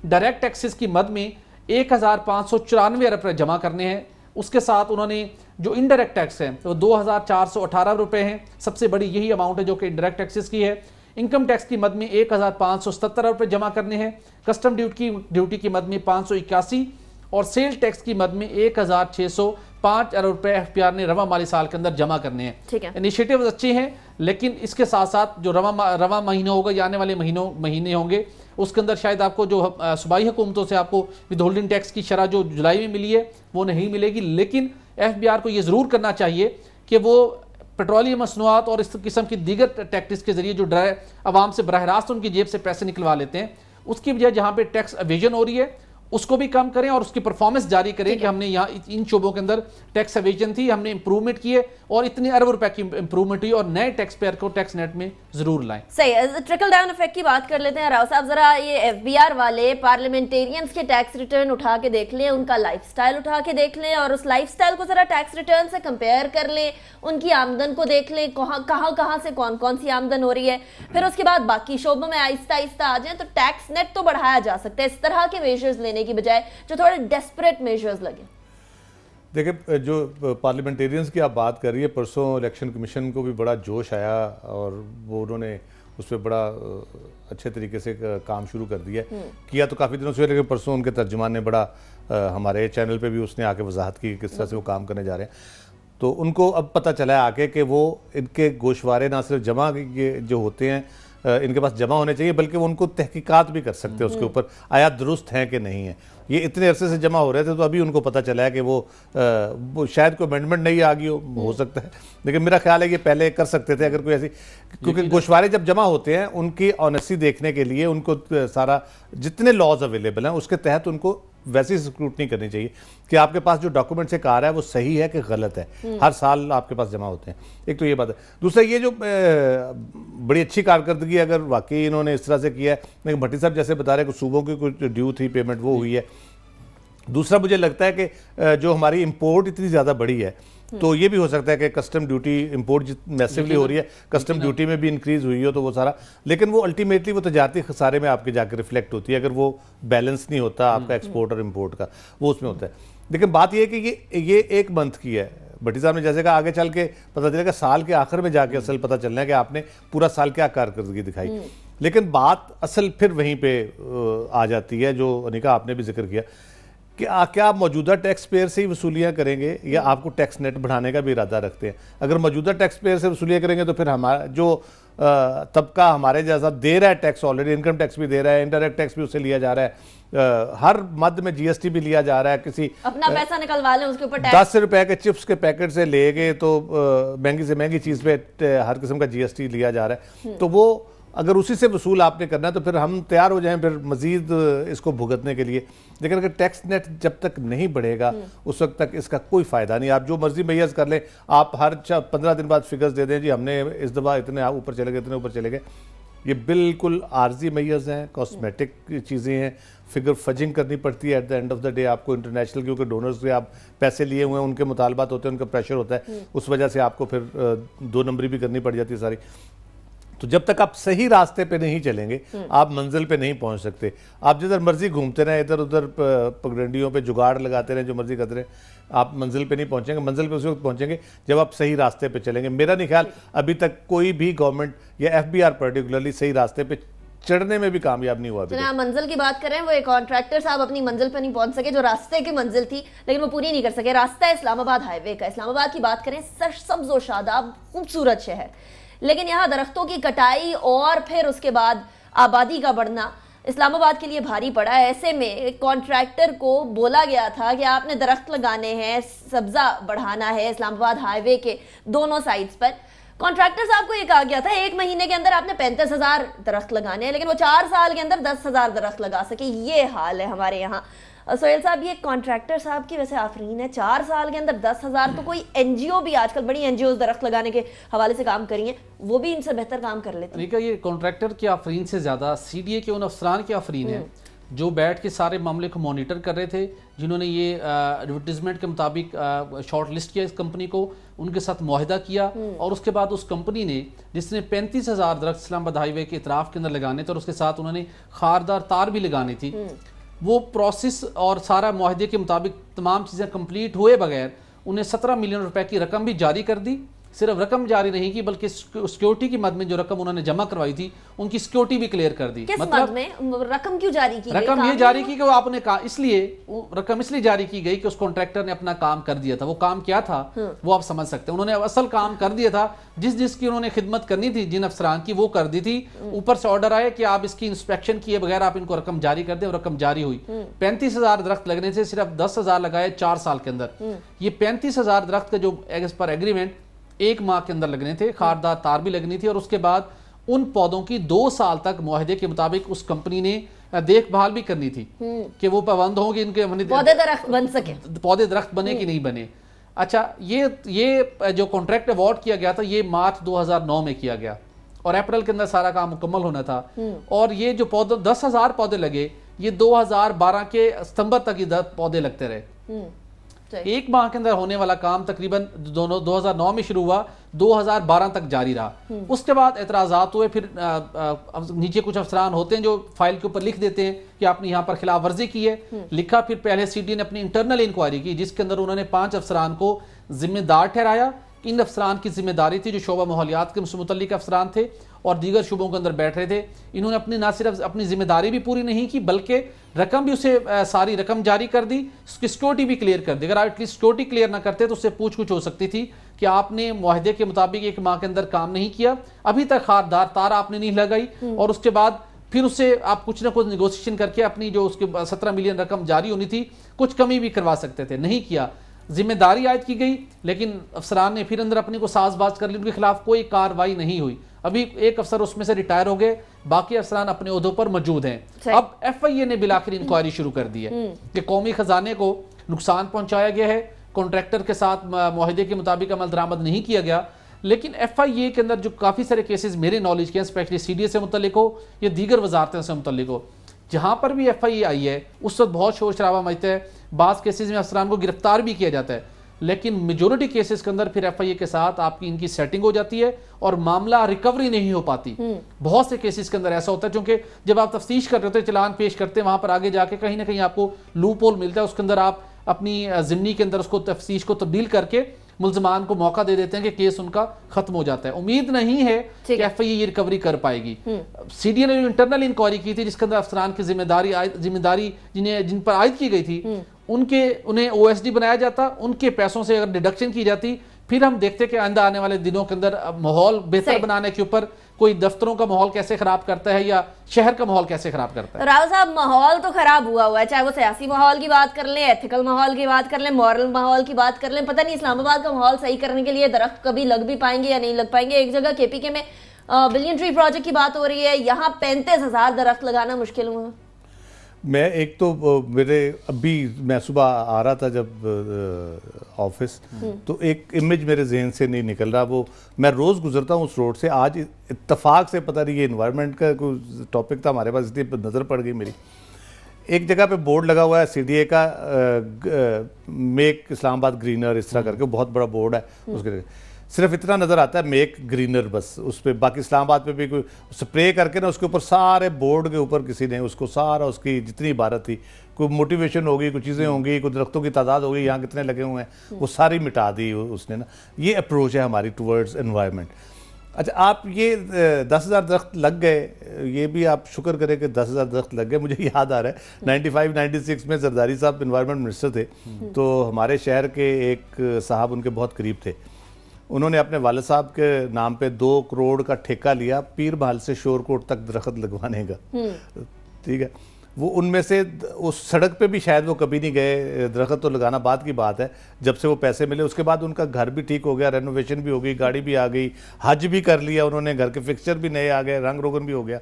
डायरेक्ट टैक्सेस की मद में एक अरब जमा करने हैं उसके साथ उन्होंने जो इनडायरेक्ट टैक्स है वो दो हज़ार रुपये हैं सबसे बड़ी यही अमाउंट है जो कि इनडायरेक्ट टैक्सेस की है इनकम टैक्स की मद में एक हज़ार पाँच सौ सत्तर रुपये जमा करने हैं कस्टम ड्यूटी की ड्यूटी की मद में पाँच सौ इक्यासी और सेल टैक्स की मद में एक हज़ार छः सौ पाँच अरब रुपए एफ पी आर ने रवा माली साल के अंदर जमा करने हैं ठीक है इनिशिएटिव अच्छे हैं लेकिन इसके साथ साथ जो रवा रवा महीना होगा या आने वाले महीनों महीने होंगे उसके अंदर शायद आपको जो सूबाई हुकूमतों से आपको विद होल्डिंग टैक्स की शराह जो जुलाई में मिली है वो नहीं मिलेगी लेकिन एफ को ये ज़रूर करना चाहिए कि वो पेट्रोलियम मसनूआत और इस किस्म की दीगर टैक्टिस के जरिए जो डरा आवाम से बरह रास्त उनकी जेब से पैसे निकलवा लेते हैं उसकी वजह जहाँ पर टैक्स अवेजन हो रही है उसको भी कम करें और उसकी परफॉर्मेंस जारी करें कि हमने यहाँ इन शोबों के अंदर टैक्स एवेजन थी हमने इंप्रूवमेंट किए और इतने अरब रुपए की इंप्रूवमेंट हुई और नए टैक्स पेयर को टैक्स नेट में जरूर लाएं सही ट्रिकल डाउन इफेक्ट की बात कर लेते हैं राव साहब जरा ये एफबीआर वाले पार्लियामेंटेरियंस के टैक्स रिटर्न उठा के देख लें उनका लाइफस्टाइल उठा के देख लें और उस लाइफस्टाइल को जरा टैक्स रिटर्न से कंपेयर कर लें उनकी आमदन को देख लें कहाँ कहाँ से कौन कौन सी आमदन हो रही है फिर उसके बाद बाकी शोबों में आहिस्ता आहिस्ता आ जाए तो टैक्स नेट तो बढ़ाया जा सकता है इस तरह के मेजर्स लेने लेने की बजाय जो थोड़े डेस्परेट मेजर्स लगे देखिए जो पार्लियामेंटेरियंस की आप बात कर रही है परसों इलेक्शन कमीशन को भी बड़ा जोश आया और वो उन्होंने उस पर बड़ा अच्छे तरीके से काम शुरू कर दिया हम्म। किया तो काफ़ी दिनों से लेकिन परसों उनके तर्जमान ने बड़ा हमारे चैनल पे भी उसने आके वजाहत की किस तरह से वो काम करने जा रहे हैं तो उनको अब पता चला है आके कि वो इनके गोशवारे ना सिर्फ जमा के जो होते हैं इनके पास जमा होने चाहिए बल्कि उनको तहकीकात भी कर सकते हैं उसके हम्म। ऊपर आया दुरुस्त हैं कि नहीं है ये इतने अरसे से जमा हो रहे थे तो अभी उनको पता चला है कि वो, वो शायद कोई अमेंडमेंट नहीं आ गई हो हो हम्म। सकता है लेकिन मेरा ख्याल है ये पहले कर सकते थे अगर कोई ऐसी क्योंकि गोशवारे जब जमा होते हैं उनकी ऑनेस्टी देखने के लिए उनको सारा जितने लॉज अवेलेबल हैं उसके तहत उनको वैसी स्क्रूटनी करनी चाहिए कि आपके पास जो डॉक्यूमेंट से कार रहा है वो सही है कि गलत है हम्म। हर साल आपके पास जमा होते हैं एक तो ये बात है दूसरा ये जो बड़ी अच्छी कारकर्दगी अगर वाकई इन्होंने इस तरह से किया है लेकिन भट्टी साहब जैसे बता रहे कि सूबों की कुछ ड्यू थी पेमेंट वो हुई है दूसरा मुझे लगता है कि जो हमारी इम्पोर्ट इतनी ज़्यादा बढ़ी है तो ये भी हो सकता है कि कस्टम ड्यूटी इंपोर्ट मैसिवली हो रही है कस्टम ड्यूटी में भी इंक्रीज हुई हो तो वो सारा लेकिन वो अल्टीमेटली वो तजारती खसारे में आपके जाकर रिफ्लेक्ट होती है अगर वो बैलेंस नहीं होता हम्म, आपका एक्सपोर्ट हम्म। और इम्पोर्ट का वो उसमें होता है लेकिन बात यह है कि ये ये एक मंथ की है भट्टी साहब ने जैसे कहा आगे चल के पता चलेगा साल के आखिर में जाके हम्म। असल पता चलना है कि आपने पूरा साल क्या कारकर्दगी दिखाई लेकिन बात असल फिर वहीं पे आ जाती है जो अनिका आपने भी जिक्र किया कि आ, क्या आप मौजूदा टैक्स पेयर से ही वसूलियाँ करेंगे या हम्म। आपको टैक्स नेट बढ़ाने का भी इरादा रखते हैं अगर मौजूदा टैक्स पेयर से वसूलियाँ करेंगे तो फिर हमारा जो तबका हमारे जैसा दे रहा है टैक्स ऑलरेडी इनकम टैक्स भी दे रहा है इनडायरेक्ट टैक्स भी उससे लिया जा रहा है आ, हर मद में जीएसटी भी लिया जा रहा है किसी अपना पैसा निकलवा लें उसके ऊपर दस रुपए के चिप्स के पैकेट से ले गए तो महंगी से महंगी चीज पे हर किस्म का जीएसटी लिया जा रहा है हम्म। तो वो अगर उसी से वसूल आपने करना है तो फिर हम तैयार हो जाएं फिर मज़ीद इसको भुगतने के लिए लेकिन अगर टैक्स नेट जब तक नहीं बढ़ेगा हम्म। उस वक्त तक इसका कोई फ़ायदा नहीं आप जो मर्ज़ी मैयज़ कर लें आप हर पंद्रह दिन बाद फिगर्स दे दें जी हमने इस दफ़ा इतने ऊपर चले गए इतने ऊपर चले गए ये बिल्कुल आर्जी मैयज़ हैं कॉस्मेटिक चीज़ें हैं फिगर फजिंग करनी पड़ती है at the end of the day आपको इंटरनेशनल क्योंकि डोनर्स से आप पैसे लिए हुए हैं उनके मुतालबात होते हैं उनका प्रेशर होता है हम्म। उस वजह से आपको फिर दो नंबरी भी करनी पड़ जाती है सारी तो जब तक आप सही रास्ते पे नहीं चलेंगे हम्म। आप मंजिल पे नहीं पहुंच सकते आप जिधर मर्जी घूमते रहें इधर उधर पगडंडियों पे जुगाड़ लगाते रहें जो मर्जी करते रहें आप मंजिल पे नहीं पहुंचेंगे मंजिल पे उस वक्त पहुंचेंगे जब आप सही रास्ते पे चलेंगे मेरा नहीं ख्याल अभी तक कोई भी गवर्नमेंट या एफ पर्टिकुलरली सही रास्ते पे चढ़ने में भी कामयाब नहीं हुआ जनाब मंजिल की बात करें वो एक कॉन्ट्रैक्टर साहब अपनी मंजिल पर नहीं पहुंच सके जो रास्ते की मंजिल थी लेकिन वो पूरी नहीं कर सके रास्ता इस्लामाबाद हाईवे का इस्लामाबाद की बात करें सर सब्जो शादाब खूबसूरत शहर लेकिन यहाँ दरख्तों की कटाई और फिर उसके बाद आबादी का बढ़ना इस्लामाबाद के लिए भारी पड़ा ऐसे में कॉन्ट्रैक्टर को बोला गया था कि आपने दरख्त लगाने हैं सब्जा बढ़ाना है इस्लामाबाद हाईवे के दोनों साइड्स पर कॉन्ट्रैक्टर साहब को ये कहा गया था एक महीने के अंदर आपने पैंतीस हजार दरख्त लगाने हैं लेकिन वो चार साल के अंदर दस हजार दरख्त लगा सके ये हाल है हमारे यहाँ सोहेल साहब ये कॉन्ट्रैक्टर साहब की वैसे आफरीन है चार साल के अंदर दस हज़ार तो कोई एन भी आजकल बड़ी एन दरख्त लगाने के हवाले से काम करी हैं वो भी इनसे बेहतर काम कर लेते हैं ये कॉन्ट्रैक्टर की आफरीन से ज़्यादा सी डी ए के उन अफसरान की आफरीन है हम्म। जो बैठ के सारे मामले को मॉनिटर कर रहे थे जिन्होंने ये एडवर्टीजमेंट के मुताबिक शॉर्ट लिस्ट किया इस कंपनी को उनके साथ माहिदा किया हम्म। और उसके बाद उस कंपनी ने जिसने पैंतीस हज़ार दरख्त इस्लामाबाद हाईवे के इतराफ़ के अंदर लगाने थे और उसके साथ उन्होंने खारदार तार भी लगानी थी हम्म। वो प्रोसेस और सारा माहदे के मुताबिक तमाम चीज़ें कंप्लीट हुए बगैर उन्हें सत्रह मिलियन रुपए की रकम भी जारी कर दी सिर्फ रकम जारी नहीं की बल्कि सिक्योरिटी की मद में जो रकम उन्होंने जमा करवाई थी उनकी सिक्योरिटी भी क्लियर कर दी किस मतलब में रकम क्यों जारी की रकम ये जारी की कि वो आपने कहा इसलिए रकम इसलिए जारी की गई कि उस कॉन्ट्रैक्टर ने अपना काम कर दिया था वो काम क्या था हम्म। वो आप समझ सकते हैं उन्होंने असल काम कर दिया था जिस जिसकी उन्होंने खिदमत करनी थी जिन अफसरान की वो कर दी थी हम्म। ऊपर से ऑर्डर आया कि आप इसकी इंस्पेक्शन किए बगैर आप इनको रकम जारी कर दे और रकम जारी हुई हम्म। पैंतीस हजार दरख्त लगने से सिर्फ दस हजार लगाए चार साल के अंदर ये पैंतीस हजार दरख्त का जो एज पर एग्रीमेंट एक माह के अंदर लगने थे खारदार तार भी लगनी थी और उसके बाद उन पौधों की दो साल तक माहदे के मुताबिक उस कंपनी ने देखभाल भी करनी थी हम्म। कि वो पाबंद होंगे इनके पौधे दरख्त बन सके पौधे दरख्त बने कि हम्म। नहीं बने अच्छा ये ये जो कॉन्ट्रैक्ट अवार्ड किया गया था ये मार्च 2009 में किया गया और अप्रैल के अंदर सारा काम मुकम्मल होना था हम्म। और ये जो पौधे दस हजार पौधे लगे ये 2012 के सितंबर तक ही पौधे लगते रहे एक माह के अंदर होने वाला काम तकरीबन दोनों 2009 में शुरू हुआ 2012 तक जारी रहा हम्म। उसके बाद एतराजात हुए फिर आ, आ, नीचे कुछ अफसरान होते हैं जो फाइल के ऊपर लिख देते हैं कि आपने यहाँ पर खिलाफ वर्जी की है हम्म। लिखा फिर पहले डी ने अपनी इंटरनल इंक्वायरी की जिसके अंदर उन्होंने पांच अफसरान को जिम्मेदार ठहराया इन अफसरान की जिम्मेदारी थी जो शोबा माहौलियात के मुतलिक अफसरान थे और दीगर शुबों के अंदर बैठ रहे थे इन्होंने अपनी ना सिर्फ अपनी जिम्मेदारी भी पूरी नहीं की बल्कि रकम भी उसे सारी रकम जारी कर दी उसकी सिक्योरिटी भी क्लियर कर दी अगर आप एटलीस्ट सिक्योरिटी क्लियर ना करते तो उससे पूछ कुछ हो सकती थी कि आपने माहदे के मुताबिक एक माह के अंदर काम नहीं किया अभी तक खारदार तार आपने नहीं लगाई हम्म। और उसके बाद फिर उससे आप कुछ ना कुछ निगोशिएशन करके अपनी जो उसके सत्रह मिलियन रकम जारी होनी थी कुछ कमी भी करवा सकते थे नहीं किया जिम्मेदारी आयद की गई लेकिन अफसरान ने फिर अंदर अपनी को साजबाज कर ली उनके खिलाफ कोई कार्रवाई नहीं हुई अभी एक अफसर उसमें से रिटायर हो गए बाकी अफसरान अपने उहदों पर मौजूद हैं अब एफ आई ए ने बिलाखिर इंक्वायरी शुरू कर दी है हम्म। कि कौमी खजाने को नुकसान पहुंचाया गया है कॉन्ट्रैक्टर के साथ माहदे के मुताबिक अमल दरामद नहीं किया गया लेकिन एफ आई ए के अंदर जो काफ़ी सारे केसेज मेरे नॉलेज के हैं स्पेशली सी डी ए से मुतलिक हो या दीगर वजारतों से मुतलिक हो जहाँ पर भी एफ आई ए आई है उस वक्त बहुत शोर शराबा मचता है बास केसेस में अफसरान को गिरफ्तार भी किया जाता है लेकिन मेजोरिटी केसेस के अंदर फिर एफआईए के साथ आपकी इनकी सेटिंग हो जाती है और मामला रिकवरी नहीं हो पाती हम्म। बहुत से केसेस के अंदर ऐसा होता है क्योंकि जब आप तफ्तीश कर रहे होते चलान पेश करते हैं वहां पर आगे जाके कहीं ना कहीं आपको लूप होल मिलता है उसके अंदर आप अपनी जिमनी के अंदर उसको तफ्तीश को तब्दील करके मुलजमान को मौका दे देते हैं कि केस उनका खत्म हो जाता है उम्मीद नहीं है कि एफ ये रिकवरी कर पाएगी हम्म। सीडीए ने जो इंटरनल इंक्वायरी की थी जिसके अंदर अफसरान की जिम्मेदारी जिम्मेदारी जिन्हें जिन पर आयद की गई थी हम्म। उनके उन्हें ओएसडी बनाया जाता उनके पैसों से अगर डिडक्शन की जाती फिर हम देखते कि आंदा आने वाले दिनों के अंदर माहौल बेहतर बनाने के ऊपर कोई दफ्तरों का माहौल कैसे खराब करता है या शहर का माहौल कैसे खराब करता है राव साहब माहौल तो खराब हुआ हुआ है चाहे वो सियासी माहौल की बात कर लें एथिकल माहौल की बात कर लें मॉरल माहौल की बात कर लें पता नहीं इस्लामाबाद का माहौल सही करने के लिए दरख्त कभी लग भी पाएंगे या नहीं लग पाएंगे एक जगह केपीके में बिलियन ट्री प्रोजेक्ट की बात हो रही है यहाँ पैंतीस हजार दरख्त लगाना मुश्किल हुआ मैं एक तो मेरे अभी मैं सुबह आ रहा था जब ऑफिस हम्म। तो एक इमेज मेरे जहन से नहीं निकल रहा वो मैं रोज़ गुजरता हूँ उस रोड से आज इतफाक से पता नहीं ये इन्वायरमेंट का कोई टॉपिक था हमारे पास इसलिए नज़र पड़ गई मेरी एक जगह पे बोर्ड लगा हुआ है सीडीए का मेक इस्लामाबाद ग्रीनर इस तरह हम्म। करके बहुत बड़ा बोर्ड है हम्म। उसके सिर्फ इतना नज़र आता है मेक ग्रीनर बस उस पर बाकी इस्लामाबाद पे भी कोई स्प्रे करके ना उसके ऊपर सारे बोर्ड के ऊपर किसी ने उसको सारा उसकी जितनी इबारत थी कोई मोटिवेशन होगी कुछ चीज़ें होंगी कुछ दरख्तों की तादाद होगी यहाँ कितने लगे हुए हैं वो सारी मिटा दी उसने ना ये अप्रोच है हमारी टूवर्ड्स इन्वायरमेंट अच्छा आप ये दस हज़ार दरख्त लग गए ये भी आप शुक्र करें कि दस हज़ार दरख्त लग गए मुझे याद आ रहा है नाइन्टी फाइव नाइन्टी सिक्स में जरदारी साहब इन्वायरमेंट मिनिस्टर थे हम्म। तो हमारे शहर के एक साहब उनके बहुत करीब थे उन्होंने अपने वाल साहब के नाम पे दो करोड़ का ठेका लिया पीर भाल से शोरकोट तक दरख्त लगवाने का हम्म। ठीक है वो उनमें से उस सड़क पे भी शायद वो कभी नहीं गए दरख्त तो लगाना बाद की बात है जब से वो पैसे मिले उसके बाद उनका घर भी ठीक हो गया रेनोवेशन भी हो गई गाड़ी भी आ गई हज भी कर लिया उन्होंने घर के फिक्सचर भी नए आ गए रंग रोगन भी हो गया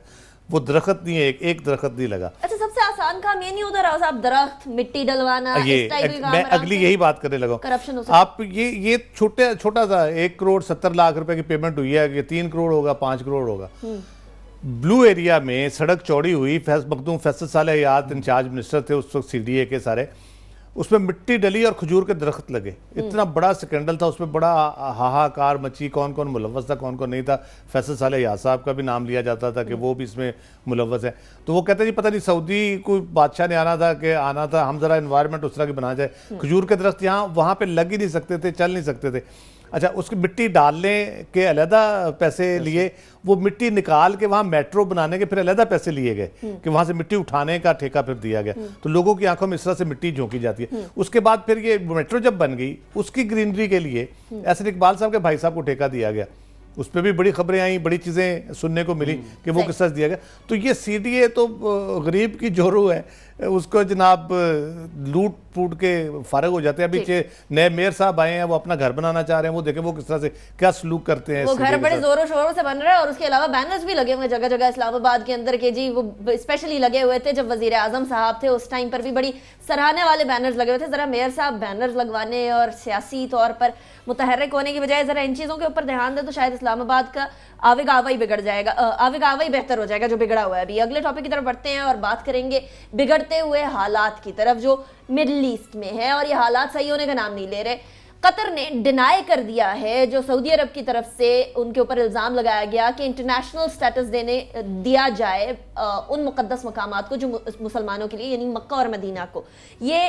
वो दरख्त नहीं है एक एक दरख्त नहीं लगा अच्छा सबसे आसान काम ये नहीं होता रहा साहब दरख्त मिट्टी डलवाना ये मैं अगली यही बात करने लगा करप्शन आप ये ये छोटे छोटा सा एक करोड़ सत्तर लाख रुपए की पेमेंट हुई है ये तीन करोड़ होगा पांच करोड़ होगा ब्लू हम्म। एरिया में सड़क चौड़ी हुई फैस मखदूम फैसल साल याद इंचार्ज मिनिस्टर थे उस वक्त सी के सारे उसमें मिट्टी डली और खजूर के दरख्त लगे हम्म। इतना बड़ा स्कैंडल था उसमें बड़ा हाहाकार मची कौन कौन मुलवस था कौन कौन नहीं था फैसल साल या साहब का भी नाम लिया जाता था कि हम्म। वो भी इसमें मुलवस है तो वो कहते जी पता नहीं सऊदी कोई बादशाह ने आना था कि आना था हम ज़रा इन्वायरमेंट उस तरह की बना जाए हम्म। खजूर के दरख्त यहाँ वहाँ पर लग ही नहीं सकते थे चल नहीं सकते थे अच्छा उसकी मिट्टी डालने के अलहदा पैसे लिए वो मिट्टी निकाल के वहाँ मेट्रो बनाने के फिर अलहदा पैसे लिए गए हम्म। कि वहाँ से मिट्टी उठाने का ठेका फिर दिया गया हम्म। तो लोगों की आंखों में इस तरह से मिट्टी झोंकी जाती है हम्म। उसके बाद फिर ये मेट्रो जब बन गई उसकी ग्रीनरी के लिए ऐसे इकबाल साहब के भाई साहब को ठेका दिया गया उस पर भी बड़ी खबरें आई बड़ी चीज़ें सुनने को मिली कि वो किस तरह दिया गया तो ये सी तो गरीब की जोरू है उसको जनाब लूट फूट के फारग हो जाते हैं अभी नए मेयर साहब आए हैं वो अपना घर बनाना चाह रहे हैं वो देखें वो किस तरह से क्या सलूक करते हैं वो घर बड़े जोरों शोरों से बन रहे हैं और उसके अलावा बैनर्स भी लगे हुए जगह जगह इस्लामाबाद के अंदर के जी वो स्पेशली लगे हुए थे जब वजीर आजम साहब थे उस टाइम पर भी बड़ी सराहने वाले बैनर्स लगे हुए थे जरा मेयर साहब बैनर्स लगवाने और सियासी तौर पर मुतहरक होने की बजाय जरा इन चीज़ों के ऊपर ध्यान दें तो शायद इस्लामाबाद का आवेगावाई बिगड़ जाएगा आवेगावाई बेहतर हो जाएगा जो बिगड़ा हुआ है अभी अगले टॉपिक की तरफ बढ़ते हैं और बात करेंगे बिगड़ते हुए हालात की तरफ जो मिडल ईस्ट में है और ये हालात सही होने का नाम नहीं ले रहे कतर ने डिनाई कर दिया है जो सऊदी अरब की तरफ से उनके ऊपर इल्ज़ाम लगाया गया कि इंटरनेशनल स्टेटस देने दिया जाए उन मुकदस मकाम को जो मुसलमानों के लिए यानी मक्का और मदीना को ये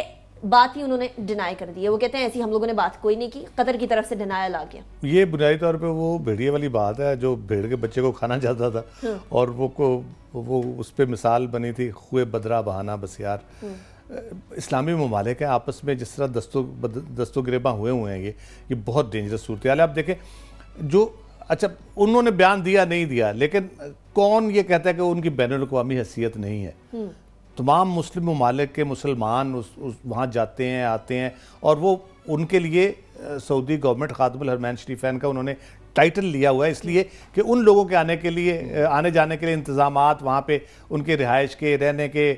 बात ही उन्होंने डिनाई कर दी है वो कहते हैं ऐसी हम लोगों ने बात कोई नहीं की कतर की तरफ से डिनायल आ गया ये बुनियादी तौर पे वो भेड़िए वाली बात है जो भेड़ के बच्चे को खाना चाहता था हम्म। और वो को वो उस पर मिसाल बनी थी खुए बदरा बहाना बसियार हम्म। इस्लामी ममालिक हैं आपस में जिस तरह दस्तों दस्तों गिरबा हुए हुए हैं ये ये बहुत डेंजरस सूरत हाल है आप देखें जो अच्छा उन्होंने बयान दिया नहीं दिया लेकिन कौन ये कहता है कि उनकी बैन अवी हैसियत नहीं है हम्म। तमाम मुस्लिम ममालिक के मुसलमान उस, उस वहाँ जाते हैं आते हैं और वो उनके लिए सऊदी गवर्नमेंट खातबुल हरमैन शरीफान का उन्होंने टाइटल लिया हुआ है इसलिए कि उन लोगों के आने के लिए आने जाने के लिए इंतज़ाम वहाँ पे उनके रिहाइश के रहने के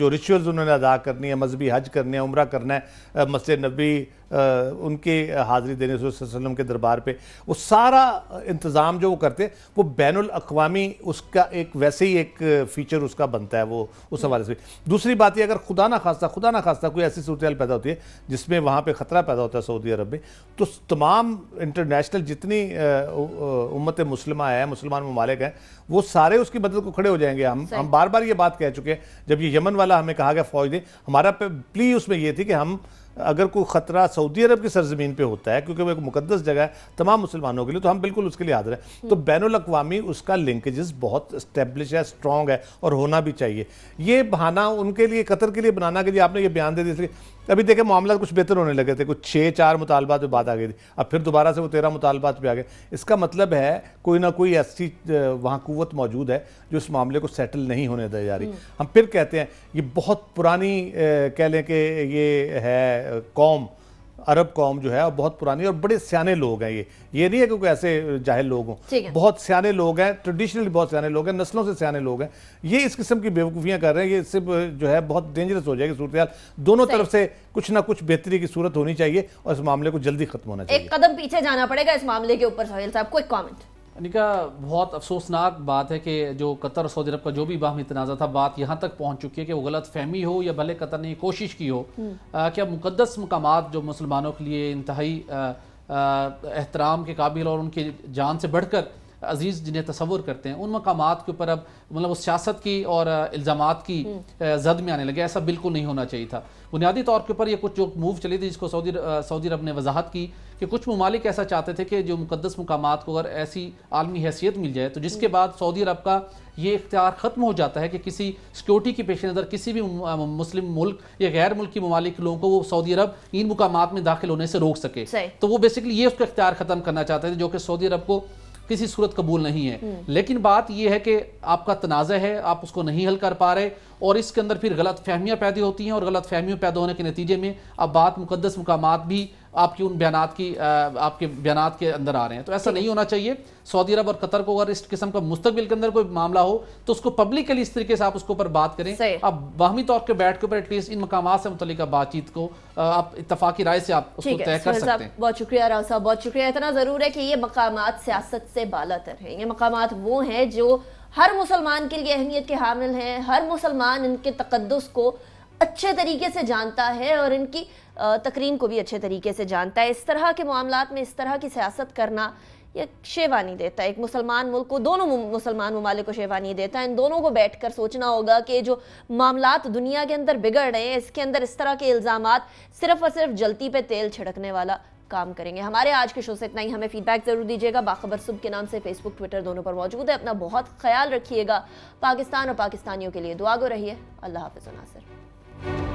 जो रिचुअल्स उन्होंने अदा करनी है मजहबी हज करने हैं उम्र करना है मस्जिद नबी उनके हाजिरी देने वसल्लम के दरबार पे वो सारा इंतज़ाम जो वो करते वो बैन अवी उसका एक वैसे ही एक फ़ीचर उसका बनता है वो उस हम्म। हवाले से दूसरी बात ये अगर खुदा ना खास्ता खुदा ना खास्ता कोई ऐसी सूरत पैदा होती है जिसमें वहाँ पर ख़तरा पैदा होता है सऊदी अरब में तो तमाम इंटरनेशनल जितनी उम्मत मुसलम है मुसलमान ममालिक हैं वो सारे उसकी मदद को खड़े हो जाएंगे हम हम बार बार ये बात कह चुके हैं जब ये यमन वाला हमें कहा गया फ़ौज ने हमारा प्ली उसमें यह थी कि हम अगर कोई ख़तरा सऊदी अरब की सरजमीन पे होता है क्योंकि वो एक मुकदस जगह है तमाम मुसलमानों के लिए तो हम बिल्कुल उसके लिए हादर हैं हम्म। तो बैन अवी उसका लिंकेजेस बहुत इस्टेब्लिश है स्ट्रॉन्ग है और होना भी चाहिए ये बहाना उनके लिए कतर के लिए बनाना कि जी आपने ये बयान दे दिया अभी देखे मामला कुछ बेहतर होने लगे थे कुछ छः चार मुतालबात पर बात आ गई थी अब फिर दोबारा से वो तेरह मुतालबात पर आ गए इसका मतलब है कोई ना कोई ऐसी वहाँ कुत मौजूद है जो इस मामले को सेटल नहीं होने दे जा रही हम्म। हम फिर कहते हैं ये बहुत पुरानी कह लें कि ये है कौम अरब कौम जो है बहुत पुरानी और बड़े सियाने लोग हैं ये ये नहीं है क्योंकि ऐसे जाहिल लोग हों बहुत सियाने लोग हैं ट्रेडिशनली बहुत सियाने लोग हैं नस्लों से सियाने लोग हैं ये इस किस्म की बेवकूफ़ियाँ कर रहे हैं ये सिर्फ जो है बहुत डेंजरस हो जाएगी सूरत दोनों तरफ से कुछ ना कुछ बेहतरी की सूरत होनी चाहिए और इस मामले को जल्दी खत्म होना चाहिए एक कदम पीछे जाना पड़ेगा इस मामले के ऊपर सोहेल साहब कोई कॉमेंट निका बहुत अफसोसनाक बात है कि जो कतर सऊदी अरब का जो भी बाहमी तनाज़ा था बात यहाँ तक पहुँच चुकी है कि वो गलत फहमी हो या भले कतर ने कोशिश की हो हम्म। क्या मुकदस मकाम जो मुसलमानों के लिए इंतहाई एहतराम के काबिल और उनकी जान से बढ़कर अजीज़ जिन्हें तस्वुर करते हैं उन मकाम के ऊपर अब मतलब उस सियासत की और इल्ज़ाम की हम्म। जद में आने लगे ऐसा बिल्कुल नहीं होना चाहिए था बुनियादी तौर के ऊपर ये कुछ जो मूव चली थी जिसको सऊदी सऊदी अरब ने वजाहत की कि कुछ ममालिक ऐसा चाहते थे कि जो मुकदस मकाम को अगर ऐसी आलमी हैसियत मिल जाए तो जिसके बाद सऊदी अरब का ये इख्तियार ख़त्म हो जाता है कि किसी सिक्योरिटी के पेश नज़र किसी भी मुस्लिम मुल्क या गैर मुल्की ममालिक लोगों को वो सऊदी अरब इन मुकाम में दाखिल होने से रोक सके तो वो बेसिकली ये उसका इख्तियार ख़त्म करना चाहते थे जो कि सऊदी अरब को किसी सूरत कबूल नहीं है हम्म। लेकिन बात यह है कि आपका तनाज़ा है आप उसको नहीं हल कर पा रहे और इसके अंदर फिर गलत फहमियाँ पैदा होती हैं और गलत फहमियों पैदा होने के नतीजे में अब बात मुकदस मकाम भी आपकी उन बयान की आपके बयान के अंदर आ रहे हैं तो ऐसा नहीं होना चाहिए सऊदी अरब और कतर को अगर इस किस्म का मुस्तबिल के अंदर कोई मामला हो तो उसको पब्लिकली इस तरीके से आप उसके ऊपर बात करें आप बाहमी तौर के बैठ के ऊपर एटलीस्ट इन मकाम से मुतल बातचीत को आप इतफाकी राय से आप उसको तय कर सकते हैं बहुत शुक्रिया राव साहब बहुत शुक्रिया इतना ज़रूर है कि ये मकाम सियासत से बालातर हैं ये मकाम वो हैं जो हर मुसलमान के लिए अहमियत के हामिल हैं हर मुसलमान इनके तकदस को अच्छे तरीके से जानता है और इनकी तकरीम को भी अच्छे तरीके से जानता है इस तरह के मामला में इस तरह की सियासत करना ये शेवानी देता है एक मुसलमान मुल्क को दोनों मुसलमान ममालिक को शेवानी देता है इन दोनों को बैठ कर सोचना होगा कि जो मामला दुनिया के अंदर बिगड़ रहे हैं इसके अंदर इस तरह के इल्ज़ाम सिर्फ और सिर्फ जलती पे तेल छिड़कने वाला काम करेंगे हमारे आज के शो से इतना ही हमें फीडबैक ज़रूर दीजिएगा बाखबर सुब के नाम से फेसबुक ट्विटर दोनों पर मौजूद है अपना बहुत ख्याल रखिएगा पाकिस्तान और पाकिस्तानियों के लिए दुआगो रहिए अल्लाह हाफिज़ नासिर